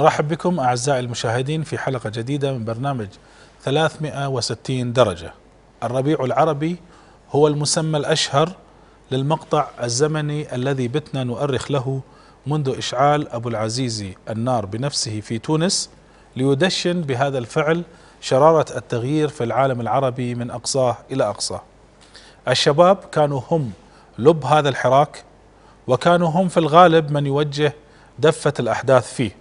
نرحب بكم أعزائي المشاهدين في حلقة جديدة من برنامج 360 درجة الربيع العربي هو المسمى الأشهر للمقطع الزمني الذي بتنا نؤرخ له منذ إشعال أبو العزيزي النار بنفسه في تونس ليدشن بهذا الفعل شرارة التغيير في العالم العربي من أقصاه إلى أقصاه الشباب كانوا هم لب هذا الحراك وكانوا هم في الغالب من يوجه دفة الأحداث فيه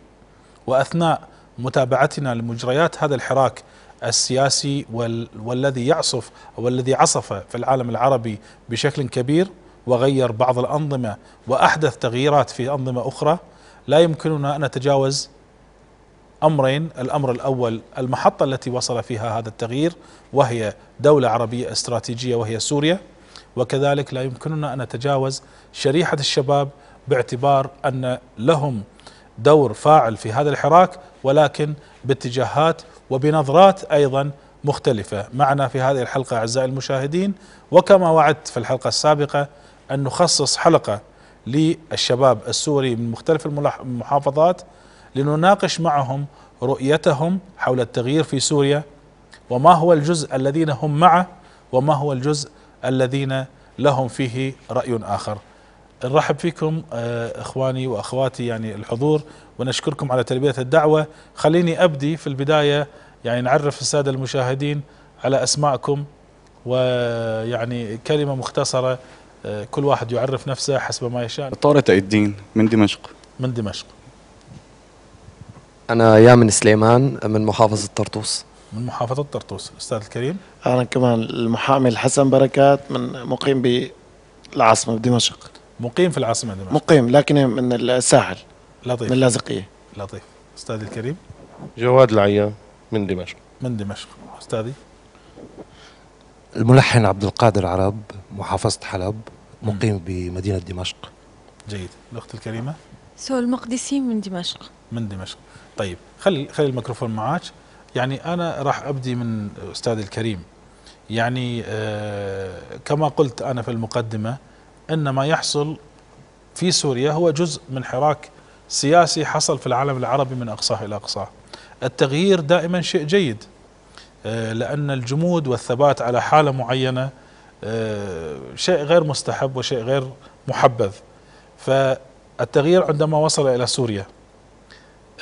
واثناء متابعتنا لمجريات هذا الحراك السياسي وال والذي يعصف او الذي عصف في العالم العربي بشكل كبير وغير بعض الانظمه واحدث تغييرات في انظمه اخرى لا يمكننا ان نتجاوز امرين، الامر الاول المحطه التي وصل فيها هذا التغيير وهي دوله عربيه استراتيجيه وهي سوريا وكذلك لا يمكننا ان نتجاوز شريحه الشباب باعتبار ان لهم دور فاعل في هذا الحراك ولكن باتجاهات وبنظرات ايضا مختلفه معنا في هذه الحلقه اعزائي المشاهدين وكما وعدت في الحلقه السابقه ان نخصص حلقه للشباب السوري من مختلف المحافظات لنناقش معهم رؤيتهم حول التغيير في سوريا وما هو الجزء الذين هم معه وما هو الجزء الذين لهم فيه راي اخر نرحب فيكم آه، اخواني واخواتي يعني الحضور ونشكركم على تلبيه الدعوه خليني ابدي في البدايه يعني نعرف الساده المشاهدين على اسماءكم ويعني كلمه مختصره آه، كل واحد يعرف نفسه حسب ما يشاء طارق الدين من دمشق من دمشق انا يامن سليمان من محافظه طرطوس من محافظه طرطوس استاذ الكريم انا كمان المحامي الحسن بركات من مقيم بالعاصمه بدمشق مقيم في العاصمه دمشق مقيم لكن من الساحل لطيف من اللاذقيه لطيف استاذي الكريم جواد العيان من دمشق من دمشق استاذي الملحن عبد القادر عرب محافظه حلب مقيم م. بمدينه دمشق جيد الاخت الكريمه سو المقدسي من دمشق من دمشق طيب خلي خلي الميكروفون معك يعني انا راح ابدي من استاذي الكريم يعني آه كما قلت انا في المقدمه ان ما يحصل في سوريا هو جزء من حراك سياسي حصل في العالم العربي من اقصاه الى اقصاه. التغيير دائما شيء جيد آه، لان الجمود والثبات على حاله معينه آه، شيء غير مستحب وشيء غير محبذ. فالتغيير عندما وصل الى سوريا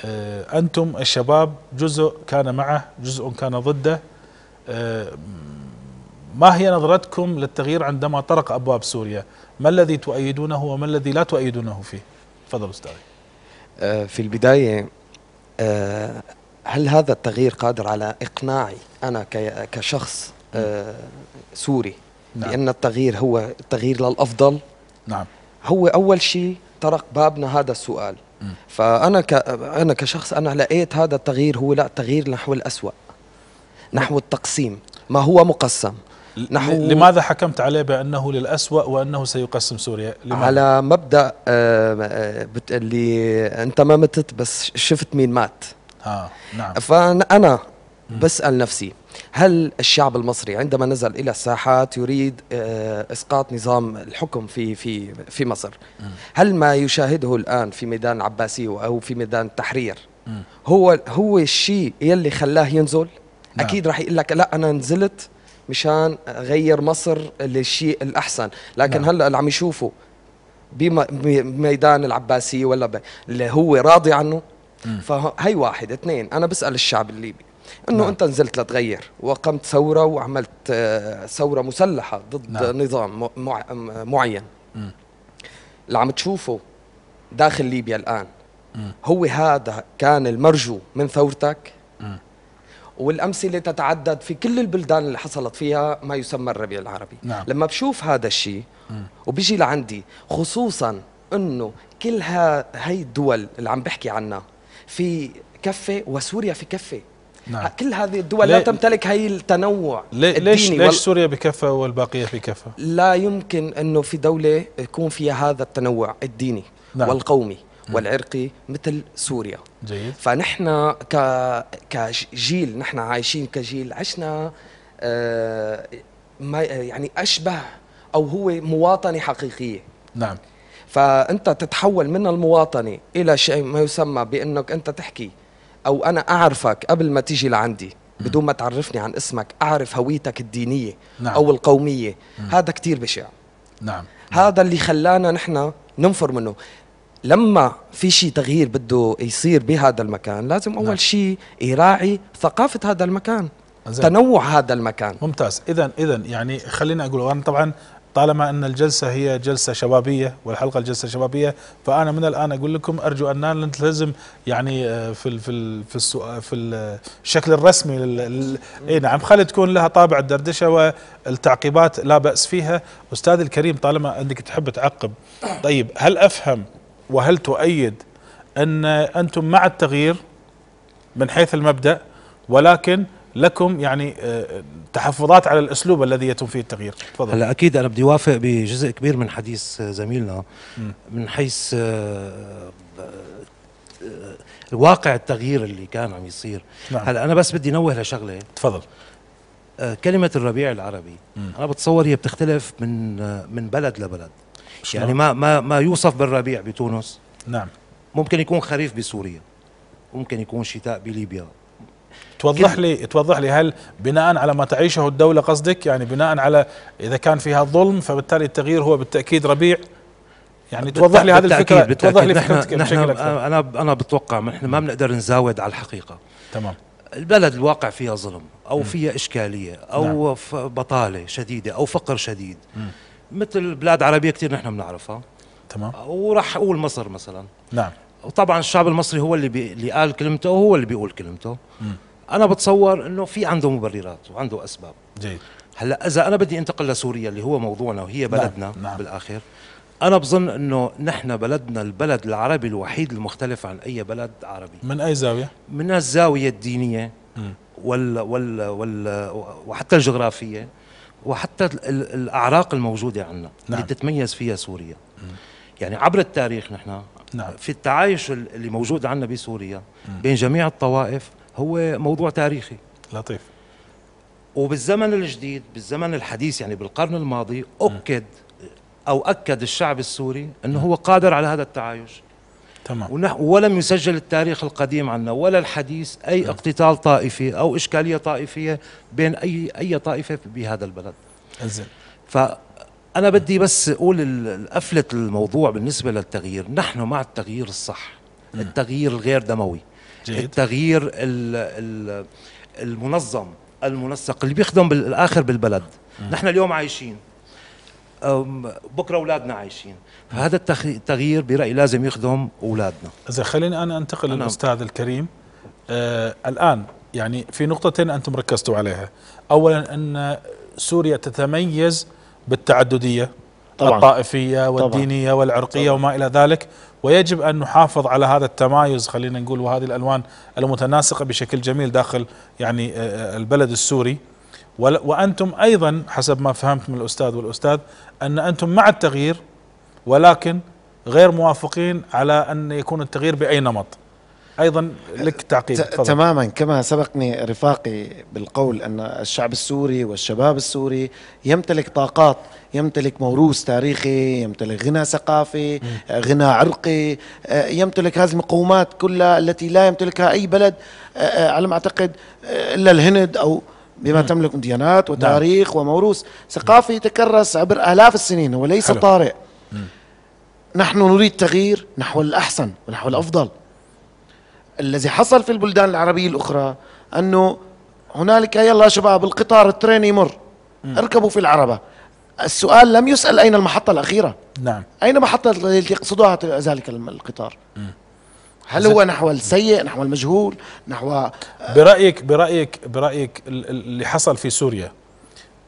آه، انتم الشباب جزء كان معه، جزء كان ضده. ما هي نظرتكم للتغيير عندما طرق ابواب سوريا؟ ما الذي تؤيدونه وما الذي لا تؤيدونه فيه تفضل أستاذي آه، في البداية آه، هل هذا التغيير قادر على إقناعي أنا كشخص آه، سوري نعم. لأن التغيير هو التغيير للأفضل نعم هو أول شيء طرق بابنا هذا السؤال م. فأنا ك... أنا كشخص أنا لقيت هذا التغيير هو لا تغيير نحو الأسوأ نحو التقسيم ما هو مقسم نحو لماذا حكمت عليه بأنه للأسوأ وأنه سيقسم سوريا لماذا؟ على مبدأ آه، آه، اللي أنت ما متت بس شفت مين مات آه نعم فأنا بسأل نفسي هل الشعب المصري عندما نزل الى الساحات يريد آه، اسقاط نظام الحكم في في في مصر؟ هل ما يشاهده الان في ميدان عباسي او في ميدان التحرير هو هو الشيء يلي خلاه ينزل؟ نعم. اكيد راح يقول لك لا انا نزلت مشان اغير مصر للشيء الاحسن لكن نعم. هلا اللي عم يشوفه بميدان العباسيه ولا ب... اللي هو راضي عنه فهي واحد اثنين انا بسال الشعب الليبي انه نعم. انت نزلت لتغير واقمت ثوره وعملت آه، ثوره مسلحه ضد نعم. نظام مع... معين اللي عم تشوفه داخل ليبيا الان هو هذا كان المرجو من ثورتك والأمثلة تتعدد في كل البلدان اللي حصلت فيها ما يسمى الربيع العربي نعم. لما بشوف هذا الشيء وبيجي لعندي خصوصا أنه كل ها هاي الدول اللي عم بحكي عنها في كفة وسوريا في كفة نعم. كل هذه الدول لا تمتلك هي التنوع ليه الديني ليش, ليش وال... سوريا بكفة والباقية في كفة لا يمكن أنه في دولة يكون فيها هذا التنوع الديني نعم. والقومي والعرقي مثل سوريا جيد فنحن كجيل نحن عايشين كجيل عشنا آه، ما يعني اشبه او هو مواطنه حقيقيه نعم فانت تتحول من المواطنه الى شيء ما يسمى بانك انت تحكي او انا اعرفك قبل ما تيجي لعندي بدون ما تعرفني عن اسمك اعرف هويتك الدينيه نعم. او القوميه نعم. هذا كتير بشع نعم. نعم هذا اللي خلانا نحن ننفر منه لما في شيء تغيير بده يصير بهذا المكان لازم اول نعم. شيء يراعي ثقافه هذا المكان زين. تنوع هذا المكان ممتاز اذا اذا يعني خلينا اقول انا طبعا طالما ان الجلسه هي جلسه شبابيه والحلقه الجلسه شبابيه فانا من الان اقول لكم ارجو ان لا نلتزم يعني آه، في في في السؤال في الشكل الرسمي اي نعم خلي تكون لها طابع الدردشه والتعقيبات لا باس فيها استاذ الكريم طالما انك تحب تعقب طيب هل افهم وهل تؤيد أن أنتم مع التغيير من حيث المبدأ ولكن لكم يعني آه، تحفظات على الاسلوب الذي يتم فيه التغيير تفضل هلا اكيد انا بدي وافق بجزء كبير من حديث زميلنا من حيث آه، آه، واقع التغيير اللي كان عم يصير نعم. هلا انا بس بدي نوه لشغله تفضل كلمه الربيع العربي م. انا بتصور هي بتختلف من من بلد لبلد نعم. يعني ما ما ما يوصف بالربيع بتونس نعم ممكن يكون خريف بسوريا ممكن يكون شتاء بليبيا توضح لي توضح لي هل بناء على ما تعيشه الدوله قصدك يعني بناء على اذا كان فيها ظلم فبالتالي التغيير هو بالتاكيد ربيع يعني توضح لي هذه الفكره بالتأكيد توضح لي نحن نحن انا انا بتوقع نحن ما بنقدر نزاود على الحقيقه تمام البلد الواقع فيها ظلم او فيها اشكاليه او نعم. بطاله شديده او فقر شديد م. مثل بلاد عربيه كثير نحن بنعرفها تمام آه، وراح اقول مصر مثلا نعم وطبعا الشعب المصري هو اللي بي... اللي قال كلمته وهو اللي بيقول كلمته م. انا بتصور انه في عنده مبررات وعنده اسباب جيد هلا اذا انا بدي انتقل لسوريا اللي هو موضوعنا وهي نعم. بلدنا نعم. نعم. بالاخر انا بظن انه نحن بلدنا البلد العربي الوحيد المختلف عن اي بلد عربي من اي زاويه من الزاويه الدينيه م. وال وال وال وحتى الجغرافيه وحتى الاعراق الموجوده عندنا نعم. اللي تتميز فيها سوريا يعني عبر التاريخ نحن نعم. في التعايش اللي موجود عندنا بسوريا بين جميع الطوائف هو موضوع تاريخي لطيف وبالزمن الجديد بالزمن الحديث يعني بالقرن الماضي اكد او اكد الشعب السوري انه هو قادر على هذا التعايش تمام ونح ولم يسجل التاريخ القديم عنا ولا الحديث أي م. نعم. اقتتال طائفي أو إشكالية طائفية بين أي أي طائفة بهذا البلد ف فأنا بدي بس أقول قفلة الموضوع بالنسبة للتغيير نحن مع التغيير الصح م. نعم. التغيير الغير دموي جيد. التغيير ال ال المنظم المنسق اللي بيخدم بالاخر بالبلد م. نعم. نحن اليوم عايشين بكره اولادنا عايشين فهذا التغيير برايي لازم يخدم اولادنا اذا خليني انا انتقل أنا نعم. للاستاذ الكريم آه الان يعني في نقطتين انتم ركزتوا عليها اولا ان سوريا تتميز بالتعدديه طبعا. الطائفيه والدينيه طبعا. والعرقيه طبعا. وما الى ذلك ويجب ان نحافظ على هذا التمايز خلينا نقول وهذه الالوان المتناسقه بشكل جميل داخل يعني آه، آه، البلد السوري وانتم ايضا حسب ما فهمت من الاستاذ والاستاذ ان انتم مع التغيير ولكن غير موافقين على ان يكون التغيير باي نمط ايضا لك تعقيب تماما كما سبقني رفاقي بالقول ان الشعب السوري والشباب السوري يمتلك طاقات يمتلك موروث تاريخي يمتلك غنى ثقافي غنى عرقي آه، يمتلك هذه المقومات كلها التي لا يمتلكها اي بلد آه، آه، على ما اعتقد الا الهند او بما تملك من ديانات نعم. وتاريخ وموروث ثقافي تكرس عبر الاف السنين هو ليس طارئ نحن نريد تغيير نحو الأحسن ونحو الأفضل الذي حصل في البلدان العربية الأخرى أنه هنالك يلا شباب القطار الترين يمر اركبوا في العربة السؤال لم يسأل أين المحطة الأخيرة نعم أين محطة التي يقصدها ذلك القطار هل هو نحو السيء نحو المجهول نحو آه، برأيك برأيك برأيك اللي حصل في سوريا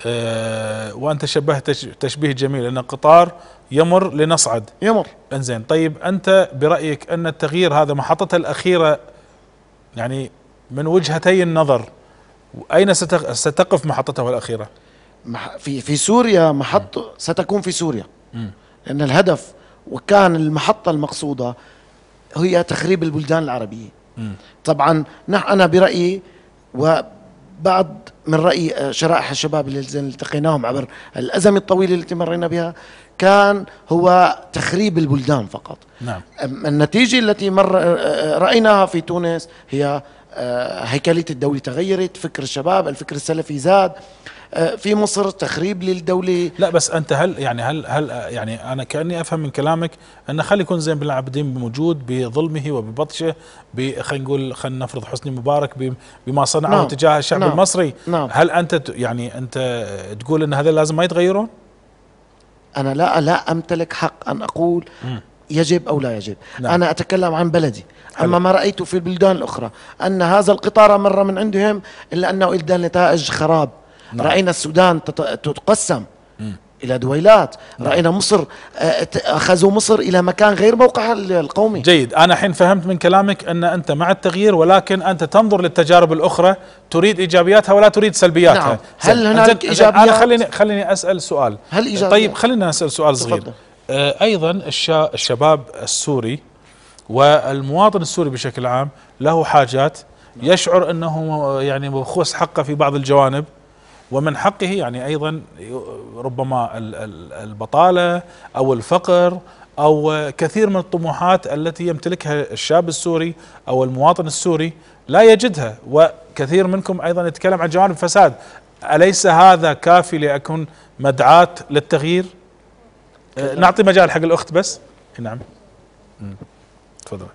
أه وأنت شبهت تشبيه جميل أن قطار يمر لنصعد يمر انزين طيب انت برايك ان التغيير هذا محطته الاخيره يعني من وجهتي النظر اين ستقف محطته الاخيره؟ في في سوريا محطه م. ستكون في سوريا م. لان الهدف وكان المحطه المقصوده هي تخريب البلدان العربيه م. طبعا انا برايي وبعض من راي شرائح الشباب اللي التقيناهم عبر الازمه الطويله التي مرينا بها كان هو تخريب البلدان فقط نعم. النتيجة التي مر رأيناها في تونس هي هيكلية الدولة تغيرت فكر الشباب الفكر السلفي زاد في مصر تخريب للدولة لا بس أنت هل يعني هل هل يعني أنا كأني أفهم من كلامك أن خلي يكون زين بن العابدين موجود بظلمه وببطشه خلينا نقول خلينا نفرض حسني مبارك بما صنعه نعم. تجاه الشعب نعم. المصري نعم. هل أنت يعني أنت تقول أن هذا لازم ما يتغيرون؟ أنا لا لا أمتلك حق أن أقول يجب أو لا يجب نعم. أنا أتكلم عن بلدي أما ما رأيته في البلدان الأخرى أن هذا القطار مر من عندهم إلا أنه إدى نتائج خراب نعم. رأينا السودان تقسم إلى دويلات نعم. رأينا مصر آه، أخذوا مصر إلى مكان غير موقعها القومي جيد أنا حين فهمت من كلامك أن أنت مع التغيير ولكن أنت تنظر للتجارب الأخرى تريد إيجابياتها ولا تريد سلبياتها نعم. هل هناك إيجابيات؟ أنا خليني, خليني أسأل سؤال هل إيجابيات؟ طيب خليني أسأل سؤال صغير تفضل. آه، أيضا الشباب السوري والمواطن السوري بشكل عام له حاجات يشعر أنه يعني مبخوص حقه في بعض الجوانب ومن حقه يعني ايضا ربما البطاله او الفقر او كثير من الطموحات التي يمتلكها الشاب السوري او المواطن السوري لا يجدها وكثير منكم ايضا يتكلم عن جوانب فساد اليس هذا كافي لاكون مدعاه للتغيير؟ أه، نعطي مجال حق الاخت بس نعم تفضل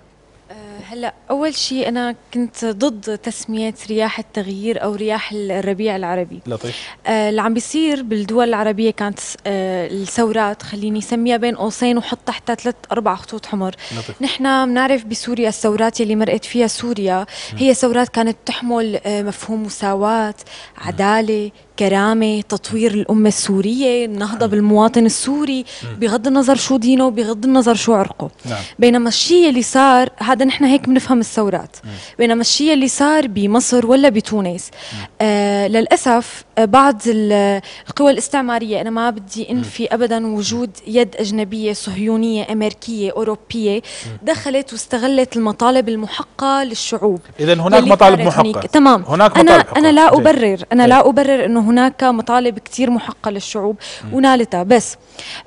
هلا اول شيء انا كنت ضد تسميه رياح التغيير او رياح الربيع العربي لطيف آه اللي عم بيصير بالدول العربيه كانت آه الثورات خليني اسميها بين قوسين وحط تحتها ثلاث اربع خطوط حمر لطيف. نحن بنعرف بسوريا الثورات اللي مرقت فيها سوريا هي ثورات كانت تحمل آه مفهوم مساواه عداله كرامه تطوير الامه السوريه النهضه بالمواطن السوري بغض النظر شو دينه بغض النظر شو عرقه نعم. بينما الشيء اللي صار هذا نحن هيك بنفهم الثورات بينما الشيء اللي صار بمصر ولا بتونس آه للاسف بعض القوى الاستعمارية أنا ما بدي أنفي أبدا وجود يد أجنبية صهيونية أمريكية أوروبية دخلت واستغلت المطالب المحقة للشعوب إذا هناك مطالب محقة تمام هناك أنا, محقة. أنا لا أبرر أنا لا أبرر أنه هناك مطالب كثير محقة للشعوب ونالتها بس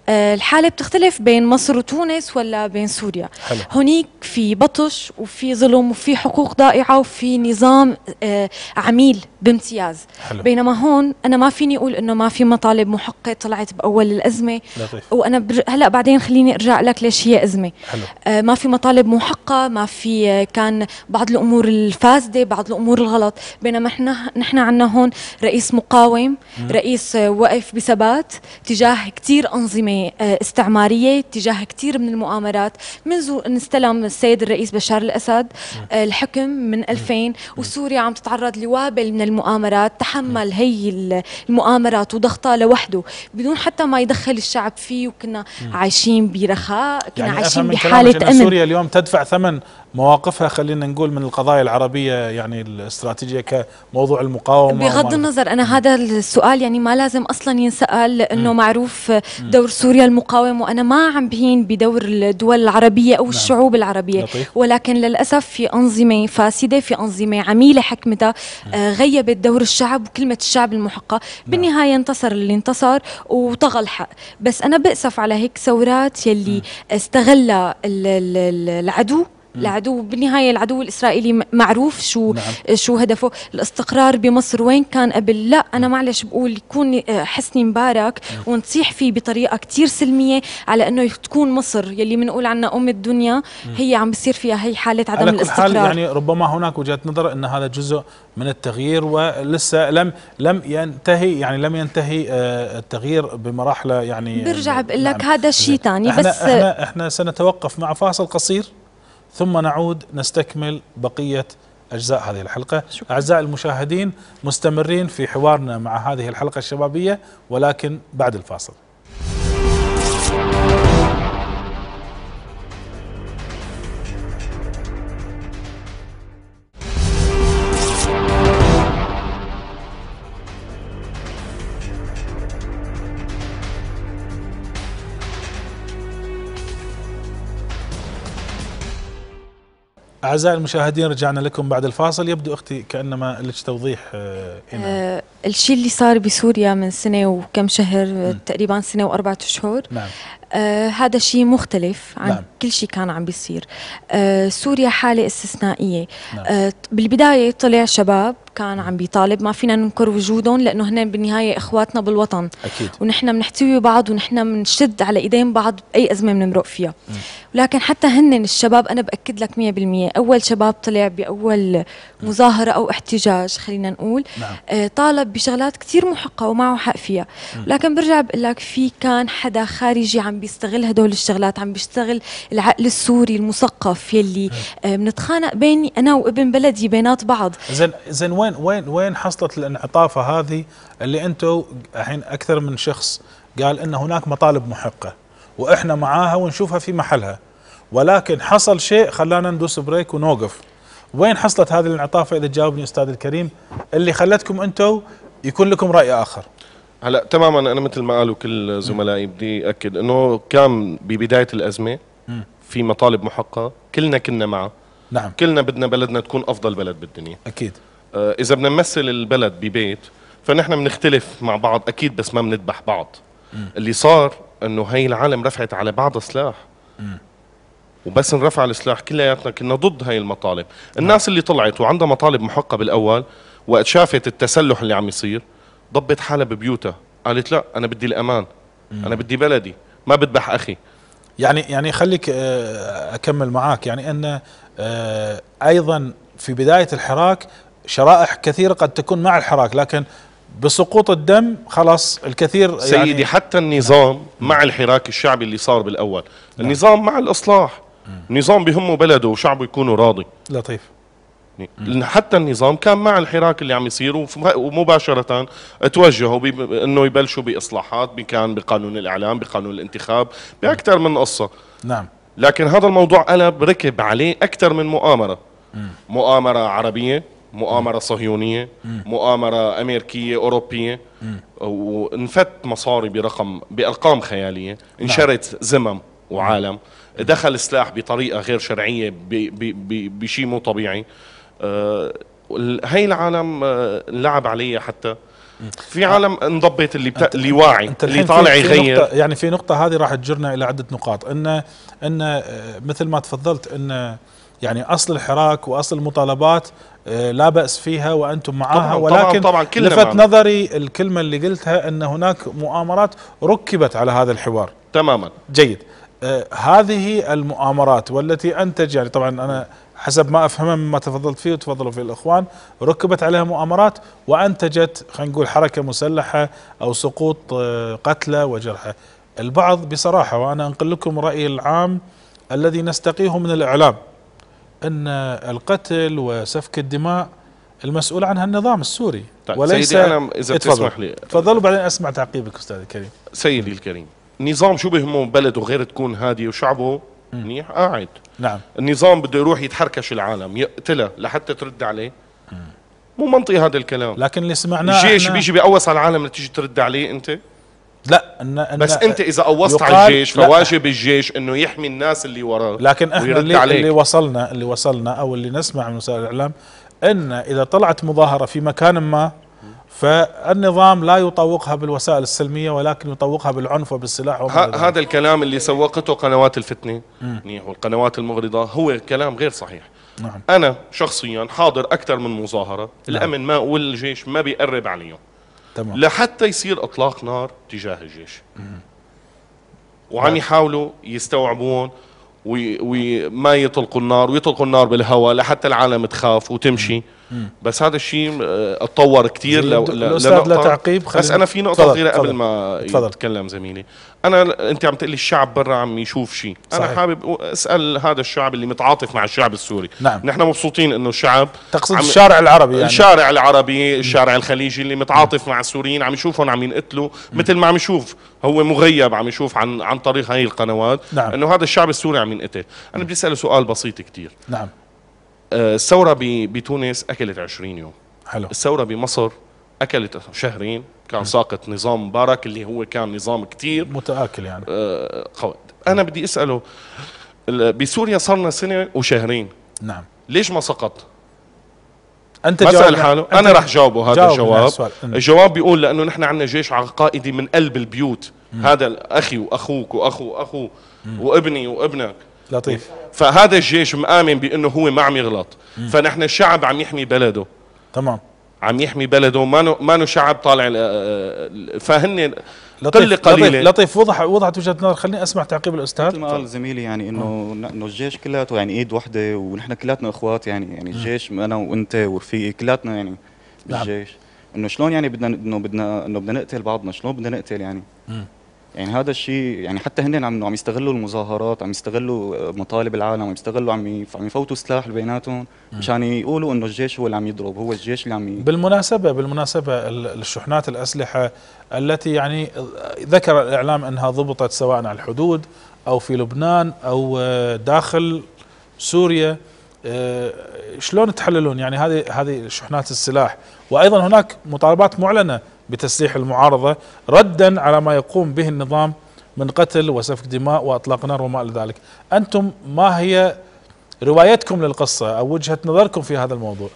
آه، الحالة بتختلف بين مصر وتونس ولا بين سوريا حلو. هنيك في بطش وفي ظلم وفي حقوق ضائعة وفي نظام آه، عميل بامتياز حلو. بينما هون منهم انا ما فيني اقول انه ما في مطالب محقه طلعت باول الازمه لطيف. وانا بر... هلا بعدين خليني ارجع لك ليش هي ازمه حلو. آه ما في مطالب محقه ما في آه، كان بعض الامور الفاسده بعض الامور الغلط بينما احنا نحن عندنا هون رئيس مقاوم م. رئيس واقف آه، وقف بثبات تجاه كثير انظمه آه، استعماريه تجاه كثير من المؤامرات منذ ان استلم السيد الرئيس بشار الاسد الحكم من 2000 وسوريا عم تتعرض لوابل من المؤامرات تحمل هي المؤامرات وضغطها لوحده بدون حتى ما يدخل الشعب فيه وكنا عايشين برخاء كنا يعني عايشين بحاله امن سوريا اليوم تدفع ثمن مواقفها خلينا نقول من القضايا العربية يعني الاستراتيجية كموضوع المقاومة بغض النظر أنا هذا السؤال يعني ما لازم أصلا ينسأل أنه معروف دور سوريا المقاوم وأنا ما عم بهين بدور الدول العربية أو نعم. الشعوب العربية لطيف. ولكن للأسف في أنظمة فاسدة في أنظمة عميلة حكمتها آه، غيبت دور الشعب وكلمة الشعب المحقة نعم. بالنهاية انتصر اللي انتصر وطغى الحق بس أنا بأسف على هيك ثورات يلي استغلها العدو العدو بالنهايه العدو الاسرائيلي معروف شو نعم. شو هدفه الاستقرار بمصر وين كان قبل لا انا معلش بقول يكون آه، حسني مبارك ونصيح فيه بطريقه كثير سلميه على انه تكون مصر يلي بنقول عنها ام الدنيا هي عم بصير فيها هي حاله عدم على كل الاستقرار حال يعني ربما هناك وجهه نظر ان هذا جزء من التغيير ولسه لم لم ينتهي يعني لم ينتهي آه، التغيير بمراحله يعني برجع نعم. بقول لك هذا شيء ثاني بس احنا, احنا سنتوقف مع فاصل قصير ثم نعود نستكمل بقية أجزاء هذه الحلقة شكرا. أعزائي المشاهدين مستمرين في حوارنا مع هذه الحلقة الشبابية ولكن بعد الفاصل أعزائي المشاهدين رجعنا لكم بعد الفاصل يبدو أختي كأنما لك توضيح آه، إيمان. آه، الشيء اللي صار بسوريا من سنة وكم شهر م. تقريبا سنة وأربعة أشهر نعم. آه هذا شيء مختلف عن نعم. كل شيء كان عم بيصير آه سوريا حالة استثنائية نعم. آه بالبداية طلع شباب كان عم بيطالب ما فينا ننكر وجودهم لأنه هن بالنهاية إخواتنا بالوطن أكيد. ونحن بنحتوي بعض ونحن بنشد على إيدين بعض بأي أزمة بنمرق فيها ولكن حتى هن الشباب أنا بأكد لك 100% أول شباب طلع بأول مظاهرة أو احتجاج خلينا نقول نعم. آه طالب بشغلات كثير محقه ومعه حق فيها لكن برجع بقول لك في كان حدا خارجي عم بيستغل هدول الشغلات عم بيشتغل العقل السوري المثقف يلي بنتخانق آه، بيني انا وابن بلدي بينات بعض زين زين وين وين وين حصلت الانعطافه هذه اللي انتم الحين اكثر من شخص قال ان هناك مطالب محقه واحنا معاها ونشوفها في محلها ولكن حصل شيء خلانا ندوس بريك ونوقف وين حصلت هذه الانعطافه اذا تجاوبني استاذ الكريم اللي خلتكم انتم يكون لكم راي اخر هلا تماما انا مثل ما قالوا كل زملائي بدي اكد انه كان ببدايه الازمه في مطالب محققه كلنا كنا معها نعم كلنا بدنا بلدنا تكون افضل بلد بالدنيا اكيد آه اذا بدنا نمثل البلد ببيت فنحن بنختلف مع بعض اكيد بس ما بنذبح بعض م. اللي صار انه هي العالم رفعت على بعض سلاح وبس انرفع السلاح كلياتنا كنا ضد هاي المطالب الناس اللي طلعت وعندها مطالب محقه بالاول وقت شافت التسلح اللي عم يصير ضبت حالها ببيوتها قالت لا انا بدي الامان انا بدي بلدي ما بذبح اخي يعني يعني خليك آه، اكمل معاك يعني ان آه، ايضا في بدايه الحراك شرائح كثيره قد تكون مع الحراك لكن بسقوط الدم خلاص الكثير يعني سيدي يعني حتى النظام نعم. مع الحراك الشعبي اللي صار بالاول نعم. النظام مع الاصلاح نظام بهمه بلده وشعبه يكونوا راضي لطيف حتى النظام كان مع الحراك اللي عم يصير ومباشرة توجهوا انه يبلشوا باصلاحات كان بقانون الاعلام بقانون الانتخاب باكثر من قصة نعم لكن هذا الموضوع قلب ركب عليه اكثر من مؤامرة مؤامرة عربية مؤامرة صهيونية مؤامرة أمريكية أوروبية وانفت مصاري برقم بأرقام خيالية نعم. انشرت زمم وعالم دخل سلاح بطريقه غير شرعيه بشيء مو طبيعي آه، هاي العالم آه، لعب عليها حتى في آه، عالم انضبط اللي بتا... اللي واعي اللي طالع يغير نقطة يعني في نقطه هذه راح تجرنا الى عده نقاط ان ان مثل ما تفضلت ان يعني اصل الحراك واصل المطالبات لا باس فيها وانتم معاها طبعاً ولكن طبعاً طبعاً لفت معنا. نظري الكلمه اللي قلتها ان هناك مؤامرات ركبت على هذا الحوار تماما جيد هذه المؤامرات والتي انتج يعني طبعا انا حسب ما افهمه مما تفضلت فيه وتفضلوا فيه الاخوان ركبت عليها مؤامرات وانتجت خلينا نقول حركه مسلحه او سقوط آه، قتلى وجرحى. البعض بصراحه وانا انقل لكم رايي العام الذي نستقيه من الاعلام ان القتل وسفك الدماء المسؤول عنها النظام السوري طيب وليس سيدي انا اذا تسمح لي تفضلوا بعدين اسمع تعقيبك استاذ الكريم سيدي الكريم نظام شو بهمه بلده غير تكون هادي وشعبه منيح قاعد نعم النظام بده يروح يتحركش العالم يقتلها لحتى ترد عليه مو منطقي هذا الكلام لكن اللي سمعناه الجيش بيجي بيقوص على العالم لتيجي ترد عليه انت لا إن إن بس انت اذا قوصت على الجيش فواجب الجيش انه يحمي الناس اللي وراه لكن احنا اللي, عليك. اللي وصلنا اللي وصلنا او اللي نسمع من وسائل الاعلام ان اذا طلعت مظاهره في مكان ما فالنظام لا يطوقها بالوسائل السلمية ولكن يطوقها بالعنف وبالسلاح هذا الكلام اللي سوقته قنوات الفتنة يعني والقنوات المغرضة هو كلام غير صحيح نعم. أنا شخصيا حاضر أكثر من مظاهرة نعم. الأمن ما والجيش ما بيقرب عليهم تمام. لحتى يصير إطلاق نار تجاه الجيش وعم نعم. يحاولوا يستوعبون وما وي... وي... يطلقوا النار ويطلقوا النار بالهواء لحتى العالم تخاف وتمشي مم. بس هذا الشيء آه، اتطور كثير لو لنقطه لتعقيب بس انا في نقطه صغيره قبل ما يتكلم زميلي انا انت عم تقلي الشعب برا عم يشوف شيء انا حابب اسال هذا الشعب اللي متعاطف مع الشعب السوري نعم. نحن مبسوطين انه الشعب تقصد الشارع العربي يعني. الشارع العربي الشارع الخليجي اللي متعاطف مع السوريين عم يشوفهم عم ينقتلوا مثل ما عم يشوف هو مغيب عم يشوف عن عن طريق هاي القنوات نعم. انه هذا الشعب السوري عم ينقتل انا بدي اساله سؤال بسيط كثير نعم آه، الثوره بتونس اكلت 20 يوم حلو الثوره بمصر اكلت شهرين كان ساقط نظام مبارك اللي هو كان نظام كتير متاكل يعني آه قوي انا بدي اساله بسوريا صرنا سنه وشهرين نعم ليش ما سقط انت جاوب حاله أنت انا رح جاوبه هذا الجواب الجواب بيقول لانه نحن عندنا جيش عقائدي من قلب البيوت مم. هذا اخي واخوك واخو واخو وابني وابنك لطيف فهذا الجيش مآمن بأنه هو ما عم يغلط مم. فنحن الشعب عم يحمي بلده تمام عم يحمي بلده ما ما شعب طالع آه، آه، آه، فهن قله قليله لطيف, لطيف وضح وضحت وجهه نظر خليني اسمع تعقيب الاستاذ مثل ما قال زميلي يعني انه انه الجيش كلياته يعني ايد وحده ونحن كلياتنا اخوات يعني يعني الجيش انا وانت ورفيقي كلياتنا يعني نعم. بالجيش انه شلون يعني بدنا انه بدنا انه بدنا نقتل بعضنا شلون بدنا نقتل يعني يعني هذا الشيء يعني حتى هن عم عم يستغلوا المظاهرات عم يستغلوا آه، مطالب العالم عم يستغلوا عم عم يفوتوا سلاح بيناتهم مشان يقولوا انه الجيش هو اللي عم يضرب هو الجيش اللي عم ي... بالمناسبه بالمناسبه الشحنات الاسلحه التي يعني ذكر الاعلام انها ضبطت سواء على الحدود او في لبنان او آه، داخل سوريا آه، شلون تحللون يعني هذه هذه شحنات السلاح وايضا هناك مطالبات معلنه بتسليح المعارضة ردا على ما يقوم به النظام من قتل وسفك دماء وأطلاق نار وما إلى ذلك أنتم ما هي روايتكم للقصة أو وجهة نظركم في هذا الموضوع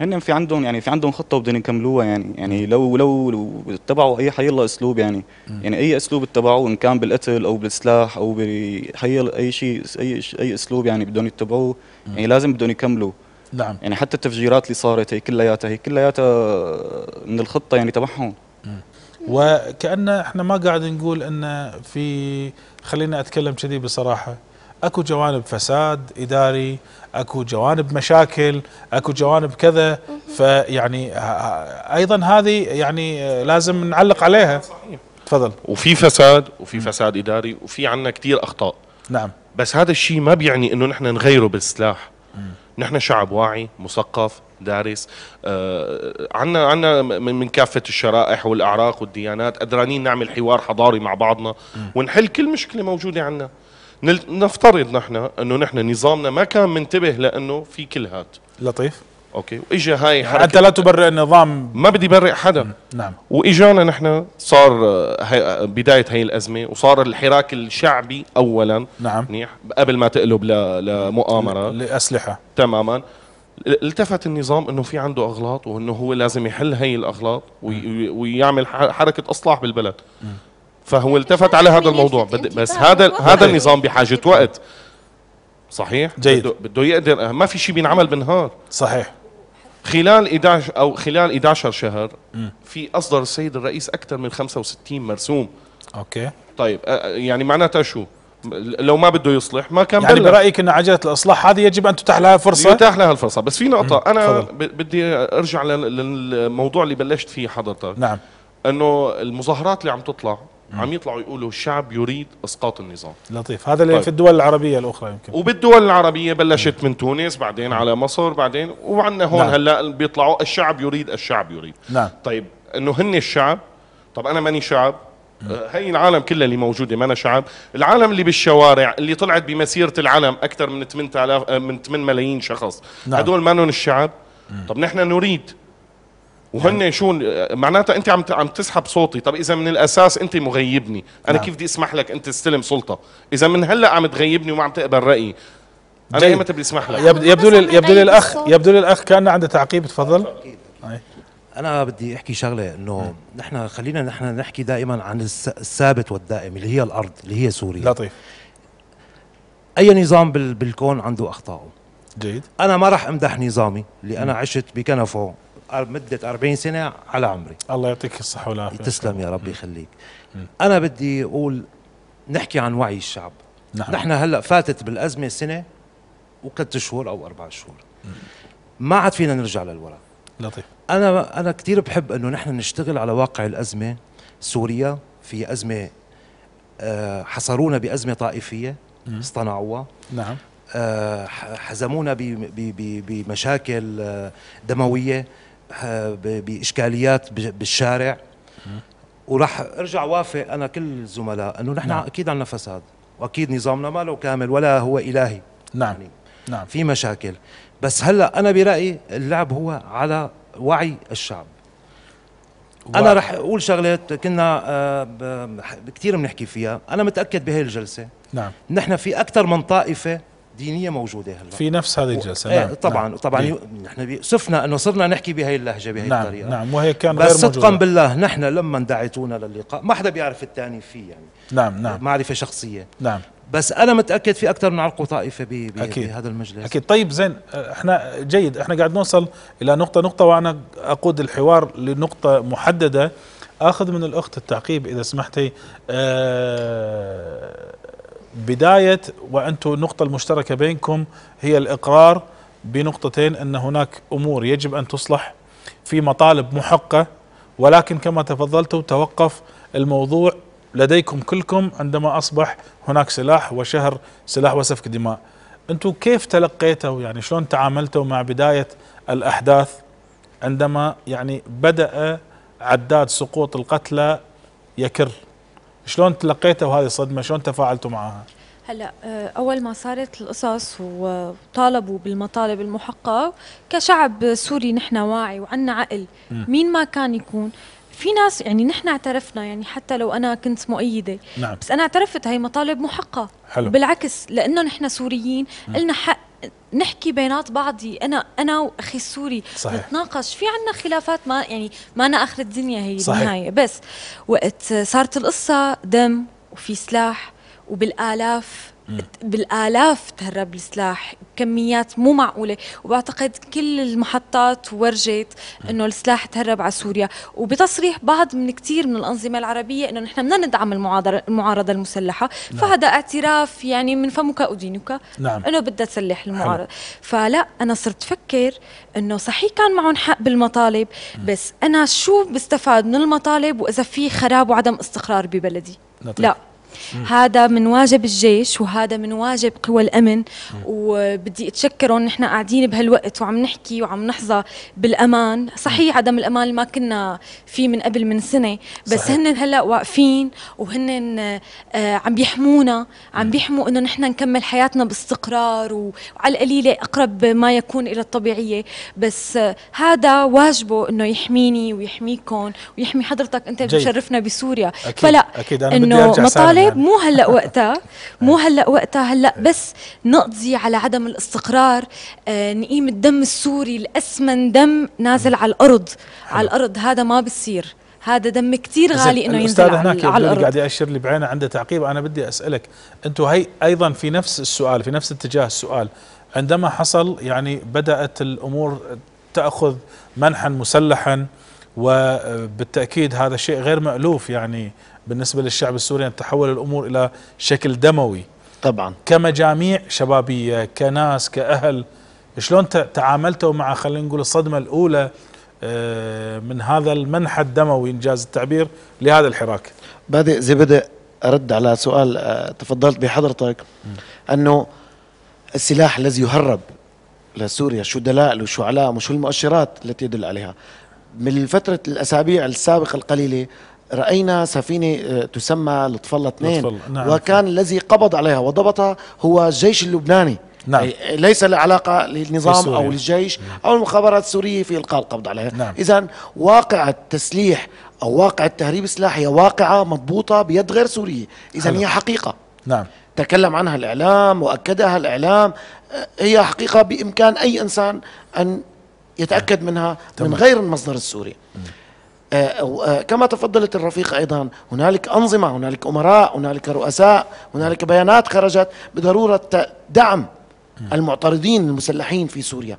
هن في عندهم يعني في عندهم خطه وبدهم يكملوها يعني يعني لو لو, اتبعوا اي حي الله اسلوب يعني م. يعني اي اسلوب اتبعوه ان كان بالقتل او بالسلاح او بحي اي شيء اي اي اسلوب يعني بدهم يتبعوه يعني لازم بدهم يكملوا نعم يعني حتى التفجيرات اللي صارت هي كلياتها هي كلياتها من الخطه يعني تبعهم وكأن احنا ما قاعد نقول ان في خلينا اتكلم كذي بصراحه اكو جوانب فساد اداري اكو جوانب مشاكل اكو جوانب كذا فيعني ايضا هذه يعني لازم نعلق عليها صحيح تفضل وفي فساد وفي فساد اداري وفي عندنا كثير اخطاء نعم بس هذا الشيء ما بيعني انه نحن نغيره بالسلاح نحن شعب واعي مثقف دارس آه عنا عنا من كافه الشرائح والاعراق والديانات قدرانين نعمل حوار حضاري مع بعضنا ونحل كل مشكله موجوده عنا نفترض نحن انه نحن نظامنا ما كان منتبه لانه في كل هاد لطيف اوكي واجا هاي يعني حركة انت لا تبرئ النظام ما بدي برئ حدا نعم واجانا نحن صار هي آه، آه، بدايه هاي الازمه وصار الحراك الشعبي اولا نعم منيح قبل ما تقلب لمؤامره لاسلحه تماما التفت النظام انه في عنده اغلاط وانه هو لازم يحل هاي الاغلاط ويعمل حركه اصلاح بالبلد فهو التفت على هذا الموضوع بس هذا هذا النظام بحاجه وقت صحيح جيد بده, بده يقدر آه، ما في شيء بينعمل بالنهار صحيح خلال 11 او خلال 11 شهر في اصدر السيد الرئيس اكثر من 65 مرسوم اوكي طيب يعني معناتها شو لو ما بده يصلح ما كان يعني برايك ان عجله الاصلاح هذه يجب ان تتاح لها فرصه يتاح لها الفرصه بس في نقطه م. انا فضل. بدي ارجع للموضوع اللي بلشت فيه حضرتك نعم انه المظاهرات اللي عم تطلع عم يطلعوا يقولوا الشعب يريد اسقاط النظام لطيف هذا اللي طيب. في الدول العربيه الاخرى يمكن وبالدول العربيه بلشت من تونس بعدين على مصر بعدين وعندنا هون نعم. هلا بيطلعوا الشعب يريد الشعب يريد نعم. طيب انه هن الشعب طب انا ماني شعب هي العالم كلها اللي موجوده ما أنا شعب العالم اللي بالشوارع اللي طلعت بمسيره العلم اكثر من 8000 من 8 ملايين شخص نعم. هدول مانن الشعب طب نحن نريد وهن شو معناتها انت عم عم تسحب صوتي طب اذا من الاساس انت مغيبني انا نعم. كيف بدي اسمح لك انت تستلم سلطه اذا من هلا عم تغيبني وما عم تقبل رايي انا ايمتى بدي اسمح لك يبدو يبدو لي يبدو لي الاخ يبدو لي الاخ كان عنده تعقيب تفضل انا بدي احكي شغله انه نعم. نحن خلينا نحن نحكي دائما عن الثابت والدائم اللي هي الارض اللي هي سوريا لطيف اي نظام بالكون عنده اخطائه جيد انا ما راح امدح نظامي اللي انا عشت بكنفه مدة 40 سنة على عمري الله يعطيك الصحة والعافية تسلم يا ربي يخليك أنا بدي أقول نحكي عن وعي الشعب نعم. نحن هلأ فاتت بالأزمة سنة وثلاث شهور أو أربع شهور ما عاد فينا نرجع للوراء لطيف أنا أنا كثير بحب إنه نحن نشتغل على واقع الأزمة سوريا في أزمة آه، حصرونا بأزمة طائفية اصطنعوها نعم آه، حزمونا بمشاكل آه، دمويه باشكاليات بالشارع وراح ارجع وافق انا كل الزملاء انه نحن نعم. اكيد عندنا فساد واكيد نظامنا ما له كامل ولا هو الهي نعم يعني نعم في مشاكل بس هلا انا برايي اللعب هو على وعي الشعب و... انا رح اقول شغله كنا آه، كثير بنحكي فيها انا متاكد بهي الجلسه نعم نحن في اكثر من طائفه دينيه موجوده هلا في نفس هذه الجلسه و... نعم إيه، طبعا نعم طبعا إيه. نحن نحن سفنا انه صرنا نحكي بهي اللهجه بهي نعم الطريقه نعم وهي كان بس غير بس صدقا موجودة. بالله نحن لما دعيتونا للقاء ما حدا بيعرف الثاني فيه يعني نعم نعم معرفه شخصيه نعم بس انا متاكد في اكثر من عرق وطائفه بهذا المجلس اكيد طيب زين احنا جيد احنا قاعد نوصل الى نقطه نقطه وانا اقود الحوار لنقطه محدده اخذ من الاخت التعقيب اذا سمحتي أه بداية وأنتم النقطة المشتركة بينكم هي الإقرار بنقطتين أن هناك أمور يجب أن تصلح في مطالب محقة ولكن كما تفضلتوا توقف الموضوع لديكم كلكم عندما أصبح هناك سلاح وشهر سلاح وسفك دماء أنتم كيف تلقيتوا يعني شلون تعاملتوا مع بداية الأحداث عندما يعني بدأ عداد سقوط القتلى يكر شلون تلقيتوا هذه الصدمه شلون تفاعلتوا معها هلا آه، اول ما صارت القصص وطالبوا بالمطالب المحققه كشعب سوري نحن واعي وعنا عقل مين ما كان يكون في ناس يعني نحن اعترفنا يعني حتى لو انا كنت مؤيده نعم. بس انا اعترفت هي مطالب محقه حلو. بالعكس لانه نحن سوريين لنا حق نحكي بينات بعضي انا انا واخي السوري صحيح. نتناقش في عنا خلافات ما يعني ما أنا اخر الدنيا هي النهايه بس وقت صارت القصه دم وفي سلاح وبالالاف بالالاف تهرب السلاح بكميات مو معقوله وبعتقد كل المحطات ورجت انه السلاح تهرب على سوريا وبتصريح بعض من كثير من الانظمه العربيه انه نحن بدنا ندعم المعارضه المسلحه نعم. فهذا اعتراف يعني من فمك ودينك نعم. انه بدها تسلح المعارضه حلو. فلا انا صرت فكر انه صحيح كان معهم حق بالمطالب بس انا شو بستفاد من المطالب واذا في خراب وعدم استقرار ببلدي لا, لا. هذا من واجب الجيش وهذا من واجب قوى الامن وبدي اتشكرهم نحن قاعدين بهالوقت وعم نحكي وعم نحظى بالامان صحيح عدم الامان ما كنا فيه من قبل من سنه بس هن هلا واقفين وهن آه، عم بيحمونا عم بيحموا انه نحن نكمل حياتنا باستقرار وعلى القليله اقرب ما يكون الى الطبيعيه بس آه، هذا واجبه انه يحميني ويحميكم ويحمي حضرتك انت بتشرفنا بسوريا أكيد. فلا أكيد. أنا انه مطالب الانتخاب طيب، مو هلا وقتها مو هلا وقتها هلا بس نقضي على عدم الاستقرار آه، نقيم الدم السوري الاسمن دم نازل على الارض على الارض هذا ما بصير هذا دم كثير غالي انه ينزل هناك على الارض قاعد ياشر لي بعينه عنده تعقيب انا بدي اسالك انتم هي ايضا في نفس السؤال في نفس اتجاه السؤال عندما حصل يعني بدات الامور تاخذ منحا مسلحا وبالتاكيد هذا شيء غير مالوف يعني بالنسبة للشعب السوري أن تحول الأمور إلى شكل دموي طبعا كمجاميع شبابية كناس كأهل شلون تعاملتوا مع خلينا نقول الصدمة الأولى آه، من هذا المنحى الدموي إنجاز التعبير لهذا الحراك بادئ زي بدأ أرد على سؤال آه، تفضلت بحضرتك أنه السلاح الذي يهرب لسوريا شو دلائله شو علامه شو المؤشرات التي يدل عليها من فترة الأسابيع السابقة القليلة راينا سفينه آه، تسمى لطفله اثنين نعم. وكان الذي قبض عليها وضبطها هو الجيش اللبناني نعم. ليس له علاقة للنظام أو للجيش نعم. أو المخابرات السورية في إلقاء القبض عليها نعم. إذا واقع التسليح أو واقع التهريب هي واقعة مضبوطة بيد غير سورية إذا هي حقيقة نعم تكلم عنها الإعلام وأكدها الإعلام آه، هي حقيقة بإمكان أي إنسان أن يتأكد نعم. منها تمام. من غير المصدر السوري مم. نعم. آه، آه، كما تفضلت الرفيق ايضا هنالك انظمه هنالك امراء هنالك رؤساء هنالك بيانات خرجت بضروره دعم المعترضين المسلحين في سوريا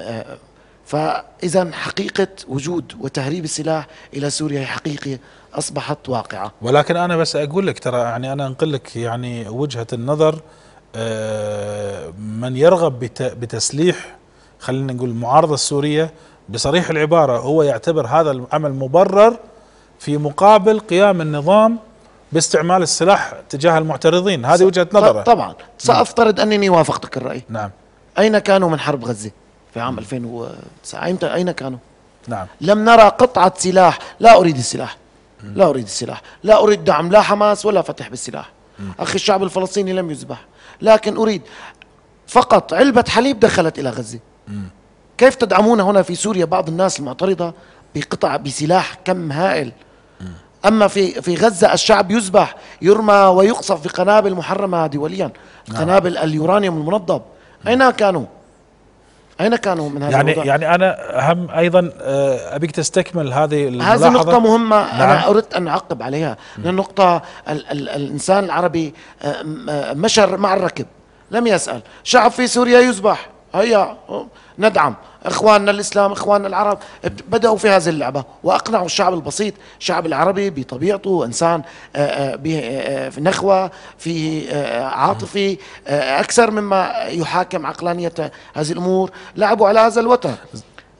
آه، فاذا حقيقه وجود وتهريب السلاح الى سوريا هي حقيقه اصبحت واقعه ولكن انا بس اقول لك ترى يعني انا انقل لك يعني وجهه النظر من يرغب بتسليح خلينا نقول المعارضه السوريه بصريح العبارة هو يعتبر هذا العمل مبرر في مقابل قيام النظام باستعمال السلاح تجاه المعترضين هذه وجهة نظره طبعا سأفترض أنني وافقتك الرأي نعم أين كانوا من حرب غزة في عام 2009 نعم. أين كانوا نعم لم نرى قطعة سلاح لا أريد السلاح لا أريد السلاح لا أريد دعم لا حماس ولا فتح بالسلاح أخي الشعب الفلسطيني لم يذبح لكن أريد فقط علبة حليب دخلت إلى غزة كيف تدعمون هنا في سوريا بعض الناس المعترضة بقطع بسلاح كم هائل أما في في غزة الشعب يذبح يرمى ويقصف بقنابل محرمة دوليا نعم. قنابل اليورانيوم المنضب أين كانوا؟ أين كانوا من هذا يعني الوضع؟ يعني أنا أهم أيضا آه، أبيك تستكمل هذه الملاحظة هذه نقطة مهمة نعم. أنا أردت أن أعقب عليها لأن نقطة ال ال الإنسان العربي آه، آه، مشر مع الركب لم يسأل شعب في سوريا يذبح هيا ندعم اخواننا الاسلام اخواننا العرب بداوا في هذه اللعبه واقنعوا الشعب البسيط الشعب العربي بطبيعته انسان آه، آه، آه، في نخوه فيه عاطفي اكثر مما يحاكم عقلانيه هذه الامور لعبوا على هذا الوتر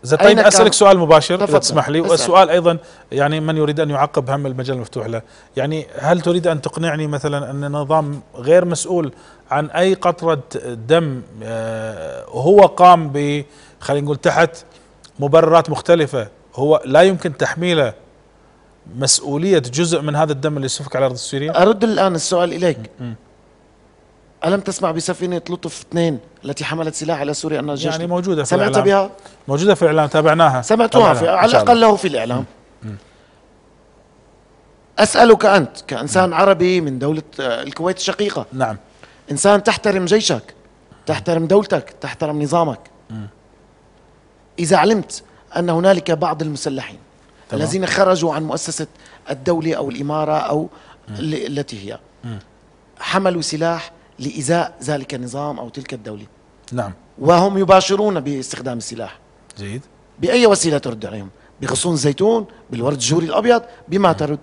زين طيب اسالك سؤال مباشر اذا تسمح لي والسؤال ايضا يعني من يريد ان يعقب هم المجال المفتوح له، يعني هل تريد ان تقنعني مثلا ان النظام غير مسؤول عن اي قطره دم آه، هو قام ب خلينا نقول تحت مبررات مختلفه هو لا يمكن تحميله مسؤوليه جزء من هذا الدم اللي سفك على ارض سوريا؟ ارد الان السؤال اليك. م -م. الم تسمع بسفينه لطف اثنين التي حملت سلاح على سوريا أن الجيش يعني موجودة في سمعت الإعلام. بها؟ موجودة في الإعلام تابعناها سمعتها في على الأقل له في الإعلام مم. أسألك أنت كإنسان مم. عربي من دولة آه، الكويت الشقيقة نعم إنسان تحترم جيشك تحترم دولتك تحترم نظامك مم. إذا علمت أن هنالك بعض المسلحين طبعا. الذين خرجوا عن مؤسسة الدولة أو الإمارة أو التي هي حملوا سلاح لإزاء ذلك النظام أو تلك الدولة نعم وهم يباشرون باستخدام السلاح جيد بأي وسيلة ترد عليهم بغصون الزيتون بالورد الجوري الأبيض بما نعم. ترد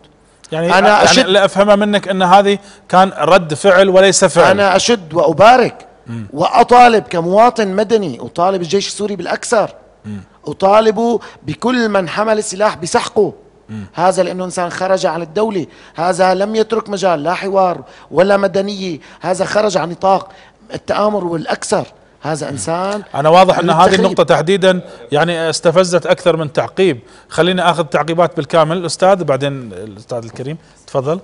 يعني أنا يعني أشد يعني أفهمها منك أن هذه كان رد فعل وليس فعل أنا أشد وأبارك مم. وأطالب كمواطن مدني أطالب الجيش السوري بالأكثر أطالب بكل من حمل السلاح بسحقه هذا لأنه إنسان خرج عن الدولة هذا لم يترك مجال لا حوار ولا مدنية هذا خرج عن نطاق التآمر والأكثر هذا انسان انا واضح ان هذه النقطه تحديدا يعني استفزت اكثر من تعقيب خليني اخذ تعقيبات بالكامل استاذ بعدين الاستاذ الكريم تفضل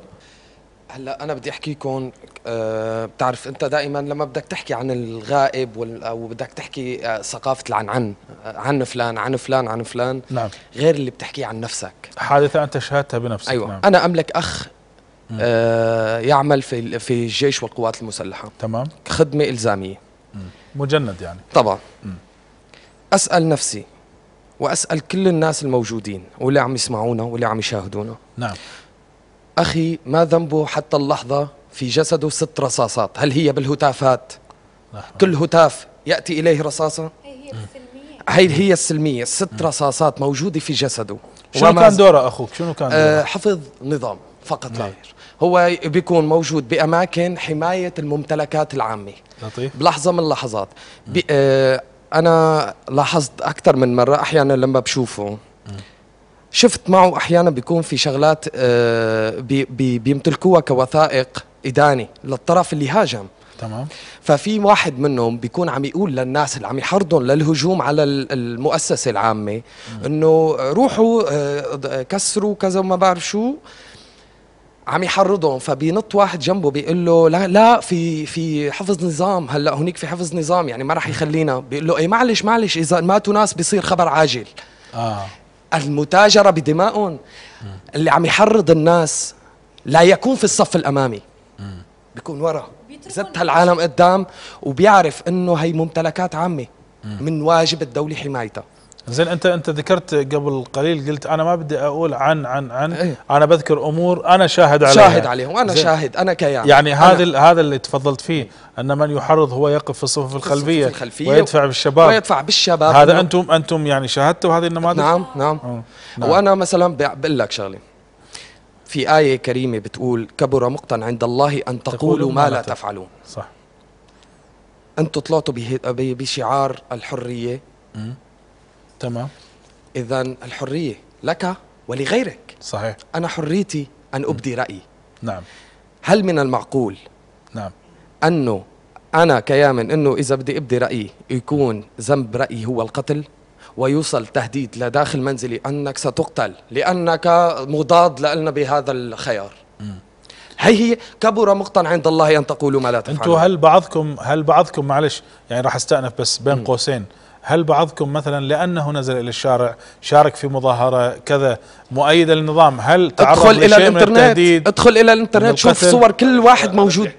هلا انا بدي احكيكم أه بتعرف انت دائما لما بدك تحكي عن الغائب او بدك تحكي آه، ثقافه العن عن آه، عن فلان عن فلان عن فلان نعم. غير اللي بتحكيه عن نفسك حادثه انت شاهدتها بنفسك ايوه نعم. انا املك اخ أه يعمل في في الجيش والقوات المسلحه تمام خدمه الزاميه مجند يعني طبعا م. اسال نفسي واسال كل الناس الموجودين واللي عم يسمعونا واللي عم يشاهدونا نعم أخي ما ذنبه حتى اللحظة في جسده ست رصاصات هل هي بالهتافات أحمد. كل هتاف يأتي إليه رصاصة هي السلمية هي هي السلمية ست رصاصات موجودة في جسده شنو كان دوره أخوك شنو كان دوره؟ آه حفظ نظام فقط لا غير نعم. هو بيكون موجود بأماكن حماية الممتلكات العامة لطيف بلحظة من اللحظات بي آه أنا لاحظت أكثر من مرة أحيانا لما بشوفه شفت معه احيانا بيكون في شغلات آه، بي بي بيمتلكوها كوثائق اداني للطرف اللي هاجم تمام ففي واحد منهم بيكون عم يقول للناس اللي عم يحرضهم للهجوم على المؤسسه العامه انه روحوا آه، كسروا كذا وما بعرف شو عم يحرضهم فبينط واحد جنبه بيقول له لا لا في في حفظ نظام هلا هنيك في حفظ نظام يعني ما راح يخلينا بيقول له اي معلش معلش اذا ماتوا ناس بيصير خبر عاجل آه. المتاجرة بدمائهم اللي عم يحرض الناس لا يكون في الصف الأمامي بيكون ورا زت هالعالم قدام وبيعرف انه هي ممتلكات عامه من واجب الدوله حمايتها زين انت انت ذكرت قبل قليل قلت انا ما بدي اقول عن عن عن ايه؟ انا بذكر امور انا شاهد عليها شاهد عليهم انا شاهد انا كيان يعني هذا هذا اللي تفضلت فيه ان من يحرض هو يقف في الصفوف الخلفيه, الخلفيه ويدفع بالشباب ويدفع بالشباب هذا نعم. انتم انتم يعني شاهدتوا هذه النماذج نعم نعم, نعم وانا مثلا بقول لك شغله في آية كريمة بتقول كبر مقتا عند الله أن تقولوا ما لا تفعلون صح انتم طلعتوا بشعار الحرية م? تمام اذا الحريه لك ولغيرك صحيح انا حريتي ان ابدي رايي نعم هل من المعقول نعم انه انا كيامن انه اذا بدي ابدي رايي يكون ذنب رايي هو القتل ويوصل تهديد لداخل منزلي انك ستقتل لانك مضاد لنا بهذا الخيار هي هي كبر مقتا عند الله ان تقولوا ما لا تفعلون انتم هل بعضكم هل بعضكم معلش يعني راح استأنف بس بين قوسين هل بعضكم مثلا لأنه نزل إلى الشارع شارك في مظاهرة كذا مؤيدة للنظام هل تعرض ادخل إلى الإنترنت ادخل إلى الإنترنت شوف صور كل واحد أه، موجود